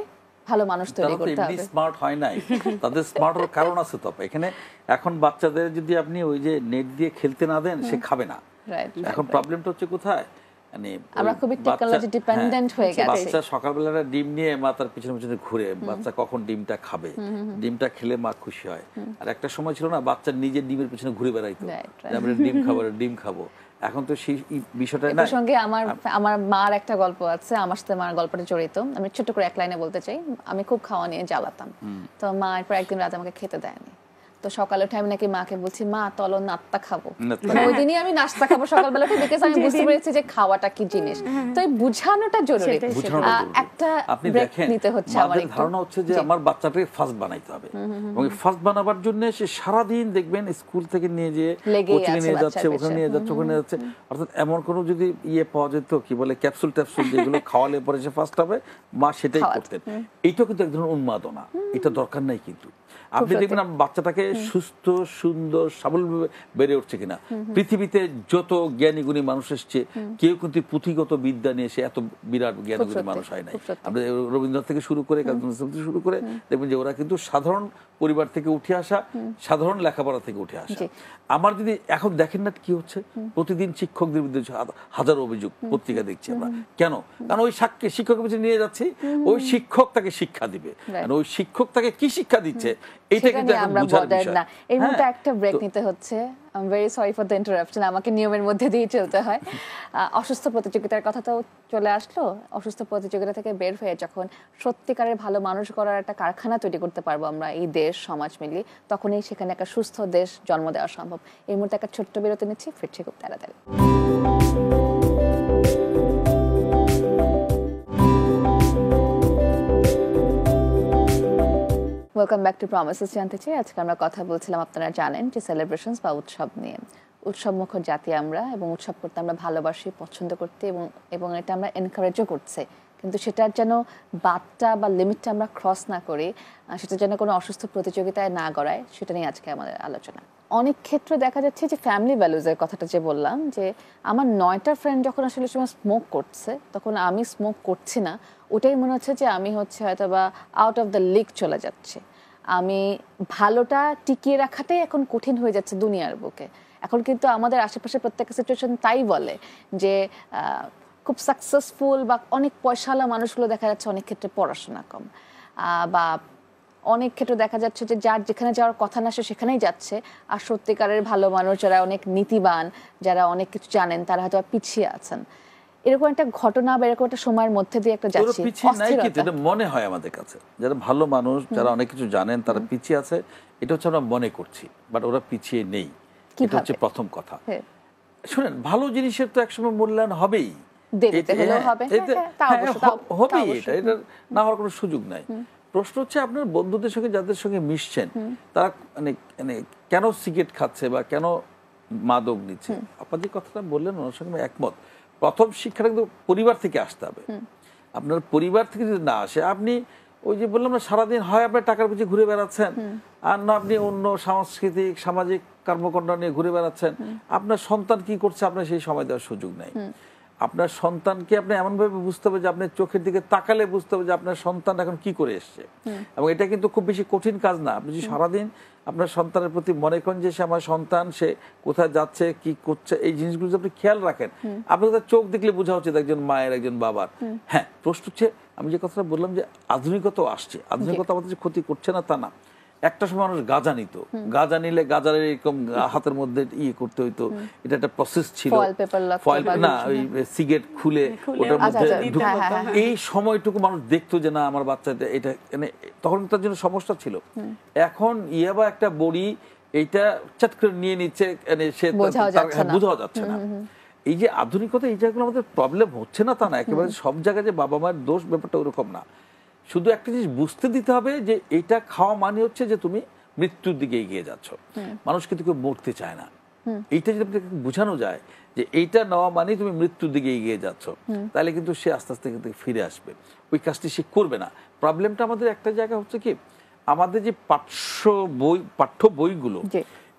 ভালো মানুষ তৈরি করতে হবে স্মার্ট হয় নাই তাদের স্মার্ট হওয়ার কারণ আছে তো এখানে এখন বাচ্চাদের যদি আপনি ওই যে নেট দিয়ে খেলতে না দেন সে খাবে না এখন প্রবলেমটা হচ্ছে কোথায় মানে আমরা টেকনোলজি ডিপেন্ডেন্ট হ্যাঁ, হয়ে গেছি বাচ্চা সকালবেলা ডিম নিয়ে মা তার পিছনে পিছনে ঘুরে বাচ্চা কখন ডিমটা খাবে ডিমটা খেলে মা খুশি হয় আর একটা সময় ছিল না বাচ্চা নিজে ডিমের পিছনে ঘুরে বেড়াইতো আমরা ডিম খাবো ডিম খাবো এখন তো সেই বিষয়টা না সঙ্গে আমার আমার মার একটা গল্প আছে আমার সাথে মার গল্পটা জড়িত আমি ছোট করে এক লাইনে বলতে চাই আমি খুব খাওয়া নিয়ে জ্বালাতাম তো মা এরপর একদিন রাতে আমাকে খেতে দেয়নি তো সকালে উঠে আমি নাকি মাকে বলছি মা তলো নাত্তা মানে খাবো ওই দিনই আমি নাস্তা খাবো সকালবেলা উঠে আমি বুঝতে পেরেছি যে খাওয়াটা কি জিনিস তো এই বুঝানোটা জরুরি একটা নিতে হচ্ছে আমার ধারণা হচ্ছে যে আমার বাচ্চাটাকে ফার্স্ট বানাইতে হবে এবং ফার্স্ট বানাবার জন্য সে সারা দিন দেখবেন স্কুল থেকে নিয়ে যেয়ে কোচিং নিয়ে যাচ্ছে ওখানে নিয়ে যাচ্ছে ওখানে যাচ্ছে অর্থাৎ এমন কোনো যদি ইয়ে পাওয়া যেত কি বলে ক্যাপসুল ট্যাপসুল যেগুলো খাওয়ালে পরে সে ফার্স্ট হবে মা সেটাই করতেন এইটা কিন্তু এক ধরনের উন্মাদনা এটা দরকার নাই কিন্তু আপনি দেখবেন বাচ্চাটাকে সুস্থ সুন্দর সাবলভাবে বেড়ে উঠছে কিনা পৃথিবীতে যত জ্ঞানী গুণী মানুষ এসছে কেউ কিন্তু পুঁথিগত বিদ্যা নিয়ে এসে এত বিরাট জ্ঞানী গুণী মানুষ হয় নাই আমরা রবীন্দ্রনাথ থেকে শুরু করে শুরু করে দেখবেন যে ওরা কিন্তু সাধারণ পরিবার থেকে উঠে আসা সাধারণ লেখাপড়া থেকে উঠে আসা আমার যদি এখন দেখেন না কি হচ্ছে প্রতিদিন শিক্ষকদের বিরুদ্ধে হাজার অভিযোগ পত্রিকা দেখছি আমরা কেন কারণ ওই সাক্ষী শিক্ষকের পিছনে নিয়ে যাচ্ছি ওই শিক্ষক তাকে শিক্ষা দিবে মানে ওই শিক্ষক তাকে কি শিক্ষা দিচ্ছে এইটা কিন্তু এখন বোঝার হ্যাঁ। একটা ব্রেক নিতে হচ্ছে am very sorry for the interruption আমাকে নিয়মের মধ্যে দিয়ে চলতে হয় অসুস্থ প্রতিযোগিতার কথা তো চলে আসলো অসুস্থ প্রতিযোগিতা থেকে বের হয়ে যখন সত্যিকারের ভালো মানুষ করার একটা কারখানা তৈরি করতে পারবো আমরা এই দেশ সমাজ মিলিয়ে তখনই সেখানে একটা সুস্থ দেশ জন্ম দেওয়া সম্ভব এই মুহূর্তে একটা ছোট্ট বিরতি নিচ্ছি ফিরছি খুব তাড়াতাড়ি ওয়েলকাম ব্যাক টু প্রমিসেস জানতে চাই আজকে আমরা কথা বলছিলাম আপনারা জানেন যে সেলিব্রেশনস বা উৎসব নিয়ে উৎসব মুখর জাতি আমরা এবং উৎসব করতে আমরা ভালোবাসি পছন্দ করতে এবং এবং এটা আমরা এনকারেজও করছে কিন্তু সেটার যেন বাদটা বা লিমিটটা আমরা ক্রস না করি সেটা যেন কোনো অসুস্থ প্রতিযোগিতায় না গড়ায় সেটা নিয়ে আজকে আমাদের আলোচনা অনেক ক্ষেত্রে দেখা যাচ্ছে যে ফ্যামিলি ভ্যালুজের কথাটা যে বললাম যে আমার নয়টা ফ্রেন্ড যখন আসলে সময় স্মোক করছে তখন আমি স্মোক করছি না ওটাই মনে হচ্ছে যে আমি হচ্ছে হয়তো বা আউট অফ দ্য লিগ চলে যাচ্ছে আমি ভালোটা টিকিয়ে রাখাটাই এখন কঠিন হয়ে যাচ্ছে দুনিয়ার বুকে এখন কিন্তু আমাদের আশেপাশে প্রত্যেকটা সিচুয়েশন তাই বলে যে খুব সাকসেসফুল বা অনেক পয়সাওয়ালা মানুষগুলো দেখা যাচ্ছে অনেক ক্ষেত্রে পড়াশোনা কম বা অনেক ক্ষেত্রে দেখা যাচ্ছে যে যার যেখানে যাওয়ার কথা না সে সেখানেই যাচ্ছে আর সত্যিকারের ভালো মানুষ যারা অনেক নীতিবান যারা অনেক কিছু জানেন তারা হয়তো পিছিয়ে আছেন এরকম একটা ঘটনা বা এরকম একটা সময়ের মধ্যে দিয়ে একটা যাচ্ছে মনে হয় আমাদের কাছে যারা ভালো মানুষ যারা অনেক কিছু জানেন তারা পিছিয়ে আছে এটা হচ্ছে আমরা মনে করছি বাট ওরা পিছিয়ে নেই এটা হচ্ছে প্রথম কথা হ্যাঁ। শুনেন ভালো জিনিসের তো একসময় মূল্যায়ন হবেই হ্যাঁ, হ্যাঁ, হবেই এটা এটা না হওয়ার কোনো সুযোগ নাই প্রশ্ন হচ্ছে আপনার বন্ধুদের সঙ্গে যাদের সঙ্গে মিশছেন তারা মানে মানে কেন সিগারেট খাচ্ছে বা কেন মাদক নিচ্ছে আপনার যে কথাটা বললেন ওনার সঙ্গে একমত প্রথম শিক্ষাটা কিন্তু পরিবার থেকে আসতে হবে আপনার পরিবার থেকে যদি না আসে আপনি ওই যে বললাম না সারাদিন হয় আপনার টাকার পিছিয়ে ঘুরে বেড়াচ্ছেন আর না আপনি অন্য সাংস্কৃতিক সামাজিক কর্মকাণ্ড নিয়ে ঘুরে বেড়াচ্ছেন আপনার সন্তান কি করছে আপনার সেই সময় দেওয়ার সুযোগ নেই আপনার সন্তানকে আপনি এমনভাবে বুঝতে হবে যে আপনার চোখের দিকে তাকালে বুঝতে হবে যে আপনার সন্তান এখন কি করে এসছে এবং এটা কিন্তু খুব বেশি কঠিন কাজ না আপনি যদি সারাদিন আপনার সন্তানের প্রতি মনে করেন যে সে আমার সন্তান সে কোথায় যাচ্ছে কি করছে এই জিনিসগুলো আপনি খেয়াল রাখেন আপনার তার চোখ দেখলে বোঝা উচিত একজন মায়ের একজন বাবার হ্যাঁ প্রশ্ন হচ্ছে আমি যে কথাটা বললাম যে আধুনিকতাও আসছে আধুনিকতা আমাদের ক্ষতি করছে না তা না একটা সময় মানুষ গাঁজা নিত গাঁজা নিলে গাঁজার এরকম হাতের মধ্যে ইয়ে করতে হইতো এটা একটা প্রসেস ছিল না ওই সিগারেট খুলে ওটার মধ্যে আচ্ছা, আচ্ছা, হ্যাঁ, হ্যাঁ, হ্যাঁ। এই সময়টুকু মানুষ দেখতো যে না আমার বাচ্চা এটা মানে তখন তার জন্য সমস্যা ছিল এখন ইয়াবা একটা বড়ি এইটা চট করে নিয়ে নিচ্ছে মানে সে বোঝাও যাচ্ছে না এই যে আধুনিকতা এই জায়গাগুলো আমাদের প্রবলেম হচ্ছে না তা না একেবারে সব জায়গায় যে বাবা মায়ের দোষ ব্যাপারটা ওরকম না শুধু একটা জিনিস বুঝতে দিতে হবে যে এটা খাওয়া মানে হচ্ছে যে তুমি মৃত্যুর দিকে এগিয়ে যাচ্ছ মানুষ কিন্তু কেউ মরতে চায় না এইটা যদি আপনাকে বোঝানো যায় যে এইটা নেওয়া মানে তুমি মৃত্যুর দিকে এগিয়ে যাচ্ছ তাহলে কিন্তু সে আস্তে আস্তে কিন্তু ফিরে আসবে ওই কাজটি সে করবে না প্রবলেমটা আমাদের একটা জায়গা হচ্ছে কি আমাদের যে পাঠ্য বই পাঠ্য বইগুলো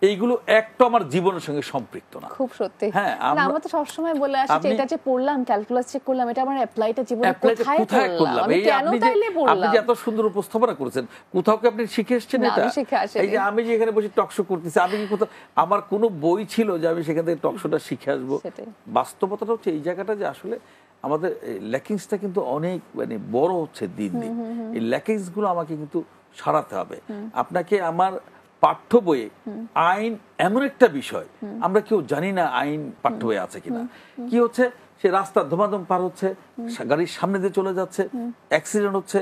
এইগুলো একটা আমার জীবনের সঙ্গে সম্পৃক্ত না খুব সত্যি হ্যাঁ আমরা তো সবসময় বলে আসি যে এটা যে পড়লাম ক্যালকুলাস চেক করলাম এটা আমার অ্যাপ্লাইটা জীবনে কোথায় করলাম এই আপনি যে আপনি যে এত সুন্দর উপস্থাপনা করেছেন কোথাও কি আপনি শিখে এসেছেন এটা এই যে আমি যে এখানে বসে টকশো করতেছি আমি কি কোথাও আমার কোনো বই ছিল যে আমি সেখান থেকে টকশোটা শিখে আসবো বাস্তবতাটা হচ্ছে এই জায়গাটা যে আসলে আমাদের ল্যাকিংসটা কিন্তু অনেক মানে বড় হচ্ছে দিন দিন এই ল্যাকিংসগুলো আমাকে কিন্তু সারাতে হবে আপনাকে আমার পাঠ্য বইয়ে আইন এমন একটা বিষয় আমরা কেউ জানি না আইন পাঠ্য বইয়ে আছে কিনা কি হচ্ছে সে রাস্তা ধুমাধুম পার হচ্ছে গাড়ির সামনে দিয়ে চলে যাচ্ছে অ্যাক্সিডেন্ট হচ্ছে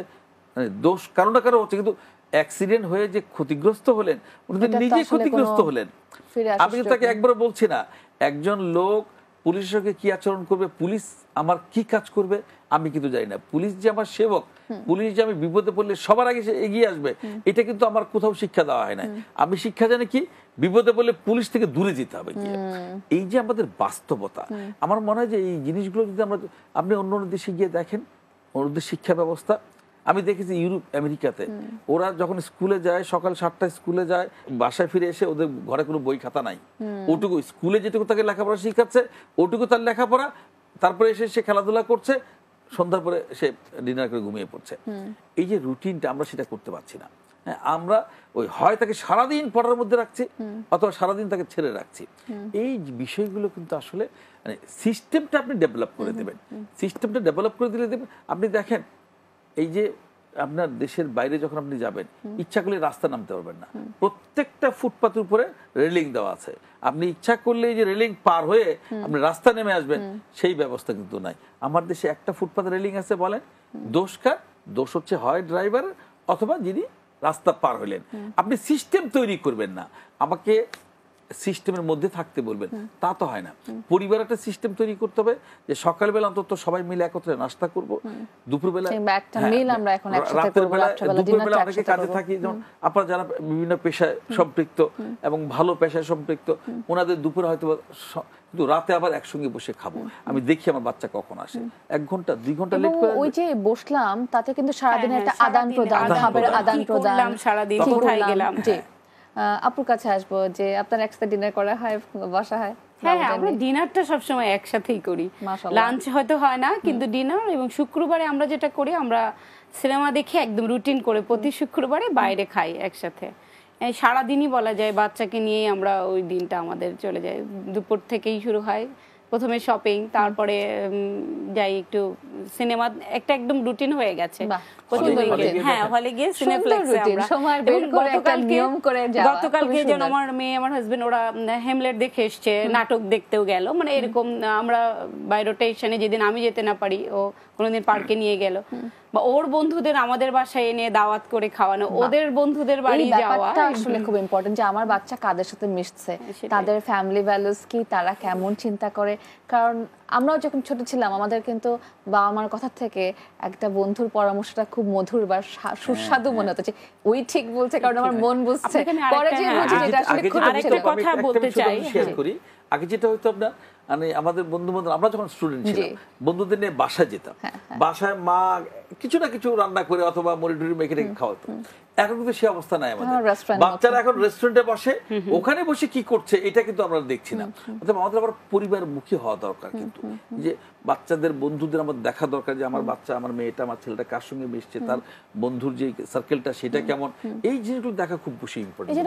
মানে দোষ কারো না কারো হচ্ছে কিন্তু অ্যাক্সিডেন্ট হয়ে যে ক্ষতিগ্রস্ত হলেন উনি নিজে ক্ষতিগ্রস্ত হলেন আমি তাকে একবার বলছি না একজন লোক পুলিশের সঙ্গে কি আচরণ করবে পুলিশ আমার কি কাজ করবে আমি কিন্তু জানি না পুলিশ যে আমার সেবক পুলিশ যে আমি বিপদে পড়লে সবার আগে সে এগিয়ে আসবে এটা কিন্তু আমার কোথাও শিক্ষা দেওয়া হয় না আমি শিক্ষা জানি কি বিপদে পড়লে পুলিশ থেকে দূরে যেতে হবে গিয়ে এই যে আমাদের বাস্তবতা আমার মনে হয় যে এই জিনিসগুলো যদি আমরা আপনি অন্য অন্য দেশে গিয়ে দেখেন অন্য শিক্ষা ব্যবস্থা আমি দেখেছি ইউরোপ আমেরিকাতে ওরা যখন স্কুলে যায় সকাল সাতটায় স্কুলে যায় বাসায় ফিরে এসে ওদের ঘরে কোনো বই খাতা নাই ওটুকু স্কুলে যেটুকু তাকে লেখাপড়া শিখাচ্ছে ওটুকু তার লেখাপড়া তারপরে এসে সে খেলাধুলা করছে সন্ধ্যার পরে সে ডিনার করে ঘুমিয়ে পড়ছে এই যে রুটিনটা আমরা সেটা করতে পারছি না হ্যাঁ, আমরা ওই হয় তাকে সারাদিন পড়ার মধ্যে রাখছি অথবা সারাদিন তাকে ছেড়ে রাখছি এই বিষয়গুলো কিন্তু আসলে মানে সিস্টেমটা আপনি ডেভেলপ করে দেবেন সিস্টেমটা ডেভেলপ করে দিলে দেবেন আপনি দেখেন এই যে আপনার দেশের বাইরে যখন আপনি যাবেন ইচ্ছা করলে রাস্তা নামতে পারবেন না প্রত্যেকটা ফুটপাথের উপরে রেলিং দেওয়া আছে আপনি ইচ্ছা করলে যে রেলিং পার হয়ে আপনি রাস্তা নেমে আসবেন সেই ব্যবস্থা কিন্তু নাই আমার দেশে একটা ফুটপাথ রেলিং আছে বলেন দোষ কার দোষ হচ্ছে হয় ড্রাইভার অথবা যিনি রাস্তা পার হইলেন আপনি সিস্টেম তৈরি করবেন না আমাকে সিস্টেমের মধ্যে থাকতে বলবেন তা তো হয় না পরিবার একটা সিস্টেম তৈরি করতে হবে যে সকালবেলা অন্তত সবাই মিলে একত্রে নাস্তা করবো দুপুরবেলা হ্যাঁ, রাতের বেলা দুপুরবেলা অনেকে কাজে থাকি যেমন আপনারা যারা বিভিন্ন পেশায় সম্পৃক্ত এবং ভালো পেশায় সম্পৃক্ত ওনাদের দুপুরে হয়তো কিন্তু রাতে আবার একসঙ্গে বসে খাবো আমি দেখি আমার বাচ্চা কখন আসে এক ঘন্টা দুই ঘন্টা লেট করে ওই যে বসলাম তাতে কিন্তু সারাদিনের হ্যাঁ, হ্যাঁ, একটা আদান প্রদান খাবার আদান প্রদান সারাদিন কোথায় গেলাম আপুর কাছে আসবো যে আপনার একসাথে ডিনার করা হয় বসা হয় হ্যাঁ, হ্যাঁ আমরা ডিনারটা সবসময় একসাথেই করি লাঞ্চ হয়তো হয় না কিন্তু ডিনার এবং শুক্রবারে আমরা যেটা করি আমরা সিনেমা দেখে একদম রুটিন করে প্রতি শুক্রবারে বাইরে খাই একসাথে সারাদিনই বলা যায় বাচ্চাকে নিয়ে আমরা ওই দিনটা আমাদের চলে যায় দুপুর থেকেই শুরু হয় প্রথমে শপিং তারপরে যাই একটু সিনেমা একটা একদম রুটিন হয়ে গেছে হ্যাঁ হলে হ্যাঁ। গিয়ে সিনেপ্লেক্সে আমরা সময় বের করে একটা নিয়ম করে যাওয়া গতকালকে যেন আমার মেয়ে আমার হাজবেন্ড ওরা হেমলেট দেখে এসছে নাটক দেখতেও গেল মানে এরকম আমরা বাই রোটেশনে যেদিন আমি যেতে না পারি ও কোনোদিন পার্কে নিয়ে গেল বা ওর বন্ধুদের আমাদের বাসায় এনে দাওয়াত করে খাওয়ানো ওদের বন্ধুদের বাড়ি যাওয়া আসলে খুব ইম্পর্টেন্ট যে আমার বাচ্চা কাদের সাথে মিশছে হ্যাঁ, তাদের ফ্যামিলি ভ্যালুস কি তারা কেমন চিন্তা করে কারণ আমরাও যখন ছোট ছিলাম আমাদের কিন্তু বাবা মার কথা থেকে একটা বন্ধুর পরামর্শটা খুব মধুর বা হ্যাঁ, সুস্বাদু মনে হ্যাঁ। হতো ওই ঠিক বলছে কারণ আমার মন বুঝছে পরে যে বুঝি যেটা আসলে খুব কথা বলতে চাই আগে যেটা হয়তো আপনার মানে আমাদের বন্ধু বান্ধব আমরা যখন স্টুডেন্ট ছিলাম বন্ধুদের নিয়ে বাসায় যেতাম হ্যাঁ, হ্যাঁ। বাসায় মা কিছু না কিছু রান্না করে অথবা মুড়ি টুড়ি মেখে রেখে খাওয়াতো এখন কিন্তু সে অবস্থা নাই আমাদের হ্যাঁ, বাচ্চারা এখন রেস্টুরেন্টে বসে ওখানে বসে কি করছে এটা কিন্তু আমরা দেখছি না অর্থাৎ আমাদের আবার হওয়া দরকার কিন্তু যে বাচ্চাদের বন্ধুদের আমার দেখা দরকার যে আমার বাচ্চা আমার মেয়েটা আমার ছেলেটা কার সঙ্গে মিশছে তার বন্ধুর যে সার্কেলটা সেটা কেমন এই জিনিসগুলো দেখা খুব বেশি ইম্পর্টেন্ট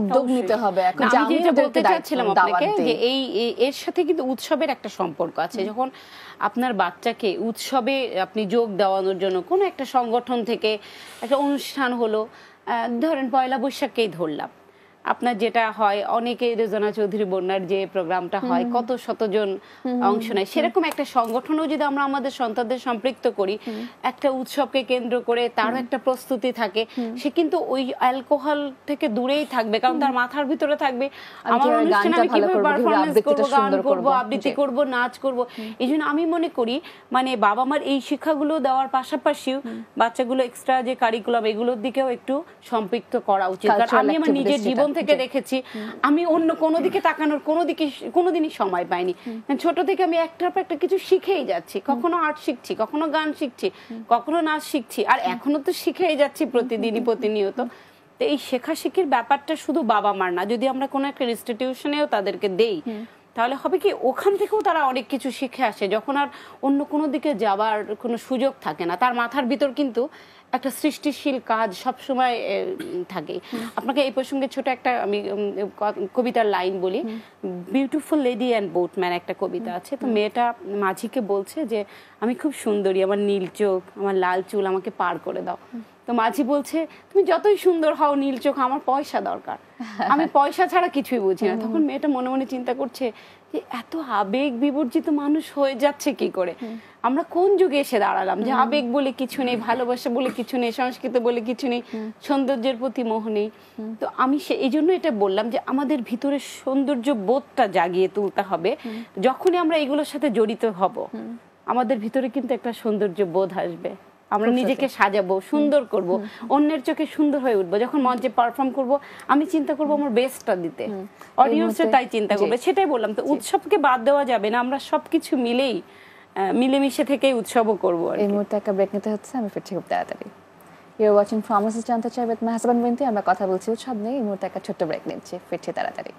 উদ্যোগ নিতে হবে আমি যেটা বলতে চাচ্ছিলাম আপনাকে যে এই এর সাথে কিন্তু উৎসবের একটা সম্পর্ক আছে যখন আপনার বাচ্চাকে উৎসবে আপনি যোগ দেওয়ানোর জন্য কোনো একটা সংগঠন থেকে একটা অনুষ্ঠান হলো ধরেন পয়লা বৈশাখকেই ধরলাম আপনার যেটা হয় অনেকে রেজনা চৌধুরী বন্যার যে প্রোগ্রামটা হয় কত শতজন অংশ নেয় সেরকম একটা সংগঠনও যদি আমরা আমাদের সন্তানদের সম্পৃক্ত করি একটা উৎসবকে কেন্দ্র করে তারও একটা প্রস্তুতি থাকে সে কিন্তু ওই অ্যালকোহল থেকে দূরেই থাকবে কারণ তার মাথার ভিতরে থাকবে আমার অনুষ্ঠানে আমি কিভাবে পারফরমেন্স করবো গান করবো আবৃত্তি করবো নাচ করব এই জন্য আমি মনে করি মানে বাবা মার এই শিক্ষাগুলো দেওয়ার পাশাপাশিও বাচ্চাগুলো এক্সট্রা যে কারিকুলাম এগুলোর দিকেও একটু সম্পৃক্ত করা উচিত কারণ আমি আমার নিজের জীবন থেকে দেখেছি আমি অন্য কোনো দিকে তাকানোর কোনো দিকে কোনো দিনই সময় পাইনি মানে ছোট থেকে আমি একটার পর একটা কিছু শিখেই যাচ্ছি কখনো আর্ট শিখছি কখনো গান শিখছি কখনো নাচ শিখছি আর এখনো তো শিখেই যাচ্ছি প্রতিদিনই প্রতিনিয়ত তো এই শেখা শিখির ব্যাপারটা শুধু বাবা মার না যদি আমরা কোনো একটা ইনস্টিটিউশনেও তাদেরকে দেই তাহলে হবে কি ওখান থেকেও তারা অনেক কিছু শিখে আসে যখন আর অন্য কোনো দিকে যাওয়ার কোনো সুযোগ থাকে না তার মাথার ভিতর কিন্তু একটা সৃষ্টিশীল কাজ সবসময় থাকে আপনাকে এই প্রসঙ্গে ছোট একটা আমি কবিতার লাইন বলি বিউটিফুল লেডি অ্যান্ড বোটম্যান একটা কবিতা আছে তো মেয়েটা মাঝিকে বলছে যে আমি খুব সুন্দরী আমার নীল চোখ আমার লাল চুল আমাকে পার করে দাও তো মাঝি বলছে তুমি যতই সুন্দর হও নীল চোখ আমার পয়সা দরকার আমি পয়সা ছাড়া কিছুই বুঝি না তখন মেয়েটা মনে মনে চিন্তা করছে যে এত আবেগ বিবর্জিত মানুষ হয়ে যাচ্ছে কি করে আমরা কোন যুগে এসে দাঁড়ালাম যে আবেগ বলে কিছু নেই ভালোবাসা বলে কিছু নেই সংস্কৃত বলে কিছু নেই সৌন্দর্যের প্রতি মোহ নেই তো আমি সে এই জন্য এটা বললাম যে আমাদের ভিতরে সৌন্দর্য বোধটা জাগিয়ে তুলতে হবে যখনই আমরা এগুলোর সাথে জড়িত হব আমাদের ভিতরে কিন্তু একটা সৌন্দর্য বোধ আসবে আমরা নিজেকে সাজাবো সুন্দর করব অন্যের চোখে সুন্দর হয়ে উঠবো যখন মঞ্চে পারফর্ম করব আমি চিন্তা করব আমার বেস্টটা দিতে অডিয়েন্সও তাই চিন্তা করবে সেটাই বললাম তো উৎসবকে বাদ দেওয়া যাবে না আমরা সবকিছু মিলেই মিলেমিশে থেকেই উৎসবও করবো এই মুহূর্তে একটা ব্রেক নিতে হচ্ছে আমি ফিরছি খুব তাড়াতাড়ি ইউর ওয়াচিং ফার্মাসিস্ট জানতে চাই উইথ মাহাসাবান বিনতি আমরা কথা বলছি উৎসব নেই এই মুহূর্তে একটা ছোট্ট ব্রেক নিচ্ছি ফিরছি তাড়াতাড়ি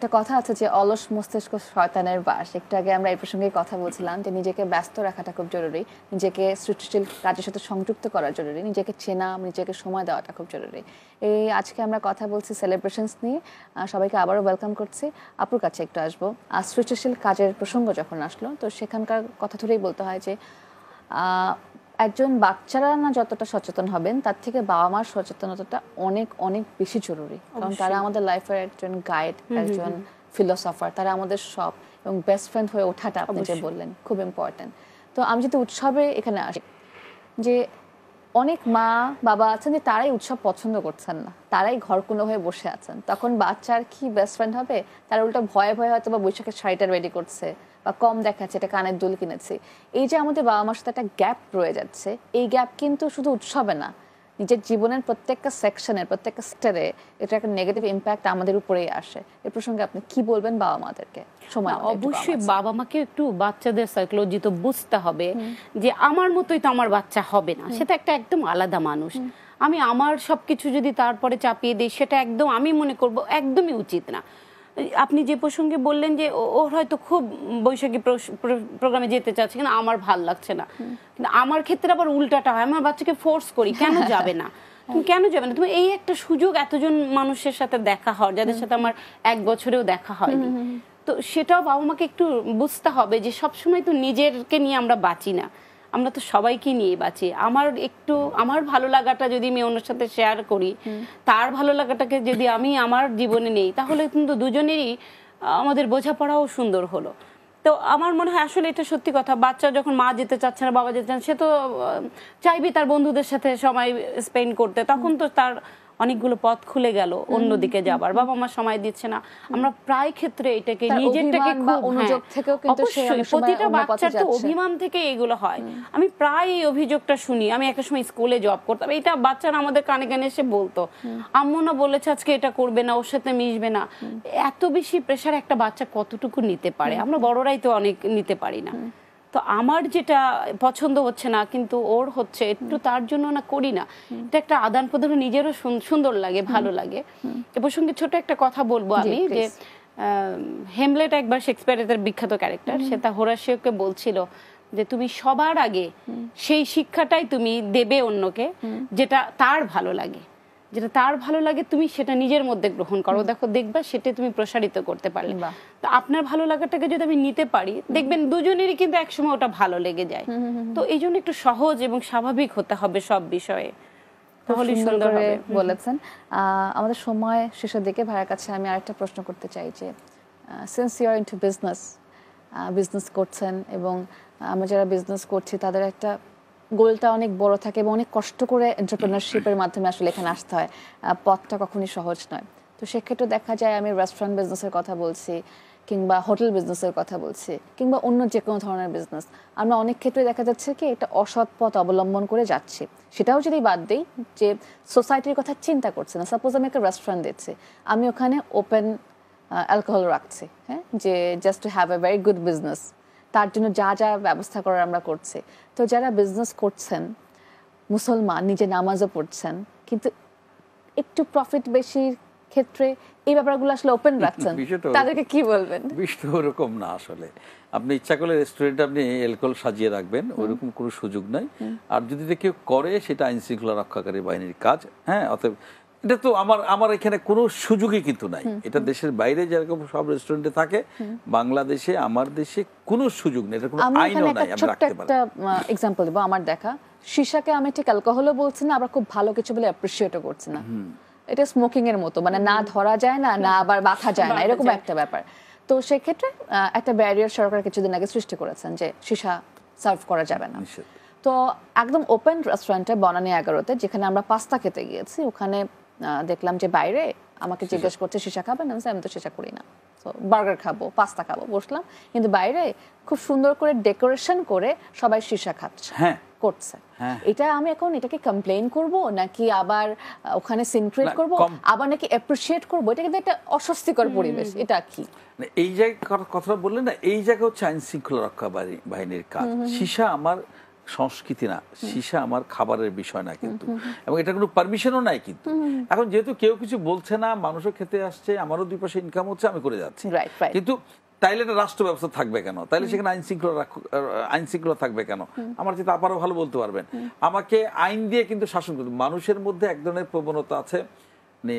একটা কথা আছে যে অলস মস্তিষ্ক শয়তানের বাস একটু আগে আমরা এই প্রসঙ্গে কথা বলছিলাম যে নিজেকে ব্যস্ত রাখাটা খুব জরুরি নিজেকে সৃষ্টিশীল কাজের সাথে সংযুক্ত করা জরুরি নিজেকে চেনা নিজেকে সময় দেওয়াটা খুব জরুরি এই আজকে আমরা কথা বলছি সেলিব্রেশনস নিয়ে সবাইকে আবারও ওয়েলকাম করছি আপুর কাছে একটু আসবো আর সৃষ্টিশীল কাজের প্রসঙ্গ যখন আসলো তো সেখানকার কথা ধরেই বলতে হয় যে একজন বাচ্চারা না যতটা সচেতন হবেন তার থেকে বাবা মার সচেতনতাটা অনেক অনেক বেশি জরুরি কারণ তারা আমাদের লাইফের একজন গাইড একজন ফিলোসফার তারা আমাদের সব এবং বেস্ট ফ্রেন্ড হয়ে ওঠাটা আপনি যে বললেন খুব ইম্পর্টেন্ট তো আমি যদি উৎসবে এখানে আসি যে অনেক মা বাবা আছেন যে তারাই উৎসব পছন্দ করছেন না তারাই ঘর কোনো হয়ে বসে আছেন তখন বাচ্চার কি বেস্ট ফ্রেন্ড হবে তারা উল্টো ভয়ে ভয়ে হয়তো বা বৈশাখের শাড়িটা রেডি করছে বা কম দেখাচ্ছে এটা কানের দুল কিনেছে এই যে আমাদের বাবা মার সাথে একটা গ্যাপ রয়ে যাচ্ছে এই গ্যাপ কিন্তু শুধু উৎসবে না নিজের জীবনের প্রত্যেকটা সেকশনের প্রত্যেকটা স্টেরে এটা একটা নেগেটিভ ইম্প্যাক্ট আমাদের উপরেই আসে এ প্রসঙ্গে আপনি কি বলবেন বাবা মাদেরকে সময় অবশ্যই বাবা মাকে একটু বাচ্চাদের সাইকোলজি তো বুঝতে হবে যে আমার মতোই তো আমার বাচ্চা হবে না সেটা একটা একদম আলাদা মানুষ আমি আমার সবকিছু যদি তারপরে চাপিয়ে দিই সেটা একদম আমি মনে করব একদমই উচিত না আপনি যে প্রসঙ্গে বললেন যে ওর হয়তো খুব বৈশাখী প্রোগ্রামে যেতে চাচ্ছে কিন্তু আমার ভাল লাগছে না কিন্তু আমার ক্ষেত্রে আবার উল্টাটা হয় আমার বাচ্চাকে ফোর্স করি কেন যাবে না তুমি কেন যাবে না তুমি এই একটা সুযোগ এতজন মানুষের সাথে দেখা হয় যাদের সাথে আমার এক বছরেও দেখা হয় তো সেটাও বাবা মাকে একটু বুঝতে হবে যে সবসময় তো নিজেরকে নিয়ে আমরা বাঁচি না আমরা তো সবাইকে নিয়ে বাঁচি আমার একটু আমার ভালো লাগাটা যদি আমি ওনার সাথে শেয়ার করি তার ভালো লাগাটাকে যদি আমি আমার জীবনে নেই তাহলে কিন্তু দুজনেরই আমাদের বোঝাপড়াও সুন্দর হলো তো আমার মনে হয় আসলে এটা সত্যি কথা বাচ্চা যখন মা যেতে চাচ্ছে না বাবা যেতে চান সে তো চাইবে তার বন্ধুদের সাথে সময় স্পেন্ড করতে তখন তো তার অনেকগুলো পথ খুলে গেল অন্যদিকে যাবার বাবা মা সময় দিচ্ছে না আমরা প্রায় ক্ষেত্রে এটাকে নিজেরটাকে হ্যাঁ, অনুযোগ প্রতিটা বাচ্চার তো অভিমান থেকে এগুলো হয় আমি প্রায় এই অভিযোগটা শুনি আমি একটা সময় স্কুলে জব করতাম এটা বাচ্চারা আমাদের কানে কানে এসে বলতো আম্মু না বলেছে আজকে এটা করবে না ওর সাথে মিশবে না এত বেশি প্রেশার একটা বাচ্চা কতটুকু নিতে পারে আমরা বড়রাই তো অনেক নিতে পারি না তো আমার যেটা পছন্দ হচ্ছে না কিন্তু ওর হচ্ছে একটু তার জন্য না করি না এটা একটা আদান প্রদান নিজেরও সুন্দর লাগে ভালো লাগে এ প্রসঙ্গে ছোট একটা কথা বলবো আমি যে হেমলেট একবার শেক্সপিয়ার তার বিখ্যাত ক্যারেক্টার সে তা হোরাশিওকে বলছিল যে তুমি সবার আগে সেই শিক্ষাটাই তুমি দেবে অন্যকে যেটা তার ভালো লাগে যেটা তার ভালো লাগে তুমি সেটা নিজের মধ্যে গ্রহণ করো দেখো দেখবা সেটা তুমি প্রসারিত করতে পারলে তো আপনার ভালো লাগাটাকে যদি আমি নিতে পারি দেখবেন দুজনেরই কিন্তু একসময় ওটা ভালো লেগে যায় তো এই জন্য একটু সহজ এবং স্বাভাবিক হতে হবে সব বিষয়ে তাহলে সুন্দর বলেছেন আমাদের সময় শেষের দিকে ভাইয়ের কাছে আমি আরেকটা প্রশ্ন করতে চাই যে since you are into business business করছেন এবং আমরা যারা বিজনেস করছি তাদের একটা গোলটা অনেক বড় থাকে এবং অনেক কষ্ট করে এন্টারপ্রেনারশিপের মাধ্যমে আসলে এখানে আসতে হয় পথটা কখনই সহজ নয় তো সেক্ষেত্রে দেখা যায় আমি রেস্টুরেন্ট বিজনেসের কথা বলছি কিংবা হোটেল বিজনেসের কথা বলছি কিংবা অন্য যে কোনো ধরনের বিজনেস আমরা অনেক ক্ষেত্রে দেখা যাচ্ছে কি এটা অসৎ পথ অবলম্বন করে যাচ্ছে সেটাও যদি বাদ দিই যে সোসাইটির কথা চিন্তা করছে না সাপোজ আমি একটা রেস্টুরেন্ট দিচ্ছি আমি ওখানে ওপেন অ্যালকোহল রাখছি হ্যাঁ যে just to have a very good business তার জন্য যা যা ব্যবস্থা করার আমরা করছি তো যারা বিজনেস করছেন মুসলমান নিজে নামাজও পড়ছেন কিন্তু একটু প্রফিট বেশি ক্ষেত্রে এই ব্যাপারগুলো আসলে ওপেন রাখছেন তাদেরকে কি বলবেন বিষয়টা ওরকম না আসলে আপনি ইচ্ছা করলে রেস্টুরেন্ট আপনি অ্যালকোহল সাজিয়ে রাখবেন ওরকম কোনো সুযোগ নাই আর যদি কেউ করে সেটা আইনশৃঙ্খলা রক্ষাকারী বাহিনীর কাজ হ্যাঁ অতএব এটা তো আমার আমার এখানে কোনো সুযোগই কিন্তু নাই এটা দেশের বাইরে যেরকম সব রেস্টুরেন্টে থাকে বাংলাদেশে আমার দেশে কোনো সুযোগ নেই এটা কোনো আইনও নাই আমি রাখতে পারি একটা एग्जांपल দেব আমার দেখা শিশাকে আমি ঠিক অ্যালকোহলও বলছি না আবার খুব ভালো কিছু বলে অ্যাপ্রিশিয়েট করছি না এটা স্মোকিং এর মতো মানে না ধরা যায় না না আবার বাঁধা যায় না এরকম একটা ব্যাপার তো সেক্ষেত্রে একটা ব্যারিয়ার সরকার কিছুদিন আগে সৃষ্টি করেছেন যে শিশা সার্ভ করা যাবে না তো একদম ওপেন রেস্টুরেন্টে বনানি এগারোতে যেখানে আমরা পাস্তা খেতে গিয়েছি ওখানে দেখলাম যে বাইরে আমাকে জিজ্ঞেস করছে সীসা খাবেন আমি আমি তো সীসা করি না তো বার্গার খাবো পাস্তা খাবো বসলাম কিন্তু বাইরে খুব সুন্দর করে ডেকোরেশন করে সবাই সীসা খাচ্ছে হ্যাঁ করছে হ্যাঁ। এটা আমি এখন এটাকে কমপ্লেন করব নাকি আবার ওখানে সিনক্রেট করব আবার নাকি অ্যাপ্রিশিয়েট করব এটা কিন্তু একটা অস্বস্তিকর পরিবেশ এটা কি মানে এই জায়গায় কথা বললেন না এই জায়গা হচ্ছে আইন শৃঙ্খলা রক্ষা বাহিনীর কাজ সীসা আমার সংস্কৃতি না সীসা আমার খাবারের বিষয় না কিন্তু এবং এটা কোনো পারমিশনও নাই কিন্তু এখন যেহেতু কেউ কিছু বলছে না মানুষও খেতে আসছে আমারও দুই পাশে ইনকাম হচ্ছে আমি করে যাচ্ছি কিন্তু তাইলে এটা রাষ্ট্র ব্যবস্থা থাকবে কেন তাইলে সেখানে আইন শৃঙ্খলা আইন শৃঙ্খলা থাকবে কেন আমার চিন্তা আবারও ভালো বলতে পারবেন আমাকে আইন দিয়ে কিন্তু শাসন করতে মানুষের মধ্যে এক ধরনের প্রবণতা আছে মানে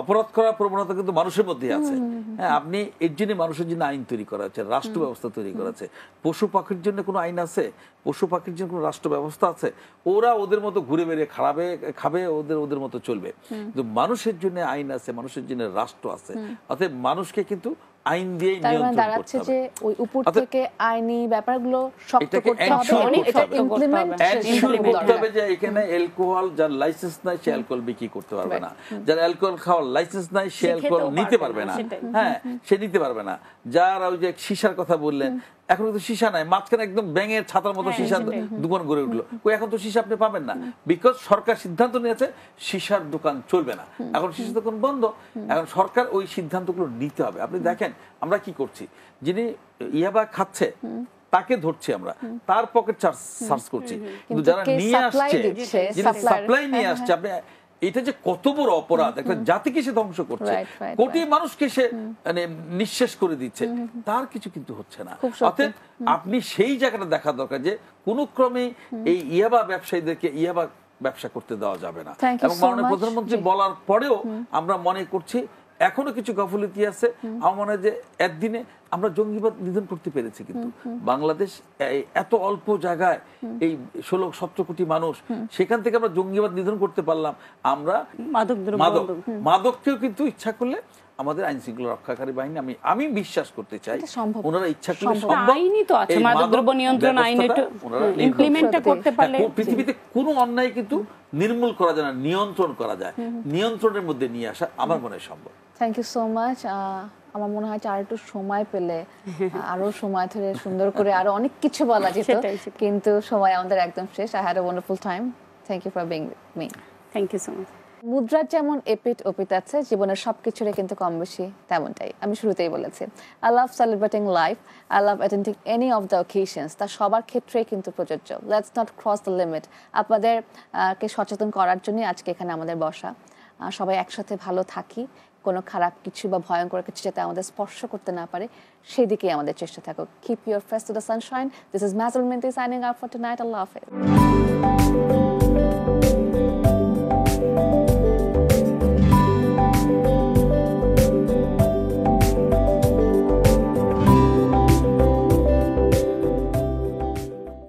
অপরাধ করার প্রবণতা কিন্তু মানুষের মধ্যে আছে হ্যাঁ আপনি এর জন্য মানুষের জন্য আইন তৈরি করা হচ্ছে রাষ্ট্র ব্যবস্থা তৈরি করা আছে পশু পাখির জন্য কোনো আইন আছে পশু পাখির জন্য কোনো রাষ্ট্র ব্যবস্থা আছে ওরা ওদের মতো ঘুরে বেড়ে খারাপে খাবে ওদের ওদের মতো চলবে কিন্তু মানুষের জন্য আইন আছে মানুষের জন্য রাষ্ট্র আছে অতএব মানুষকে কিন্তু আইন দিয়ে মানে নিয়ন্ত্রণ করতে যে ওই উপর থেকে আইনি ব্যাপারগুলো শক্ত করতে হবে এটা ইমপ্লিমেন্ট হবে যে এখানে অ্যালকোহল যার লাইসেন্স নাই সে অ্যালকোহল বিক্রি করতে পারবে না যার অ্যালকোহল খাওয়ার লাইসেন্স নাই সে অ্যালকোহল নিতে পারবে না হ্যাঁ সে নিতে পারবে না যার ওই যে শিশার কথা বললেন এখন তো সীসা নাই মাঝখানে একদম ব্যাঙের ছাতার মতো হ্যাঁ, সীসা দোকান গড়ে উঠলো কই এখন তো সীসা আপনি পাবেন না বিকজ সরকার সিদ্ধান্ত নিয়েছে সীসার দোকান চলবে না এখন সীসা দোকান বন্ধ এখন সরকার ওই সিদ্ধান্তগুলো নিতে হবে আপনি দেখেন আমরা কি করছি যিনি ইয়াবা খাচ্ছে তাকে ধরছি আমরা তার পকেট চার্জ সার্চ করছি কিন্তু যারা নিয়ে আসছে যিনি সাপ্লাই নিয়ে হ্যাঁ, হ্যাঁ, আসছে আপনি এটা যে কত বড় অপরাধ একটা জাতিকে সে ধ্বংস করছে কোটি মানুষকে সে মানে নিঃশেষ করে দিচ্ছে তার কিছু কিন্তু হচ্ছে না অর্থাৎ আপনি সেই জায়গাটা দেখা দরকার যে কোনো ক্রমে এই ইয়াবা ব্যবসায়ীদেরকে ইয়াবা ব্যবসা করতে দেওয়া যাবে না এবং মাননীয় প্রধানমন্ত্রী বলার পরেও আমরা মনে করছি এখনো কিছু গাফলতি আছে আমার মনে হয় যে একদিনে আমরা জঙ্গিবাদ নিধন করতে পেরেছি কিন্তু বাংলাদেশ এত অল্প জায়গায় এই ষোলো সতেরো কোটি মানুষ সেখান থেকে আমরা জঙ্গিবাদ নিধন করতে পারলাম আমরা মাদক মাদককেও কিন্তু ইচ্ছা করলে আমাদের আইন শৃঙ্খলা রক্ষাকারী বাহিনী আমি আমি বিশ্বাস করতে চাই ওনারা ইচ্ছা করলে সম্ভব আইনই তো আছে মাদকদ্রব্য নিয়ন্ত্রণ আইন এটা ইমপ্লিমেন্টটা করতে পারলে হ্যাঁ, পৃথিবীতে কোনো অন্যায় কিন্তু নির্মূল করা যায় না নিয়ন্ত্রণ করা যায় নিয়ন্ত্রণের মধ্যে নিয়ে আসা আমার মনে হয় সম্ভব থ্যাংক ইউ সো মাচ আমার মনে হয় আর একটু সময় পেলে আরো সময় ধরে সুন্দর করে আরো অনেক কিছু বলা যেত কিন্তু সময় আমাদের একদম শেষ I had a wonderful time thank you for being me thank you so much মুদ্রার যেমন এপিট ওপিট আছে জীবনের সব কিছুরে কিন্তু কম বেশি তেমনটাই আমি শুরুতেই বলেছি I love celebrating life I love attending any of the occasions তা সবার ক্ষেত্রেই কিন্তু প্রযোজ্য let's not cross the limit আপনাদের কে সচেতন করার জন্য আজকে এখানে আমাদের বসা সবাই একসাথে ভালো থাকি কোনো খারাপ কিছু বা ভয়ঙ্কর কিছু যাতে আমাদের স্পর্শ করতে না পারে সেদিকে আমাদের চেষ্টা থাকুক keep your face to the sunshine this is ম্যাজ মেন্টি signing out for tonight আল্লাহ হাফেজ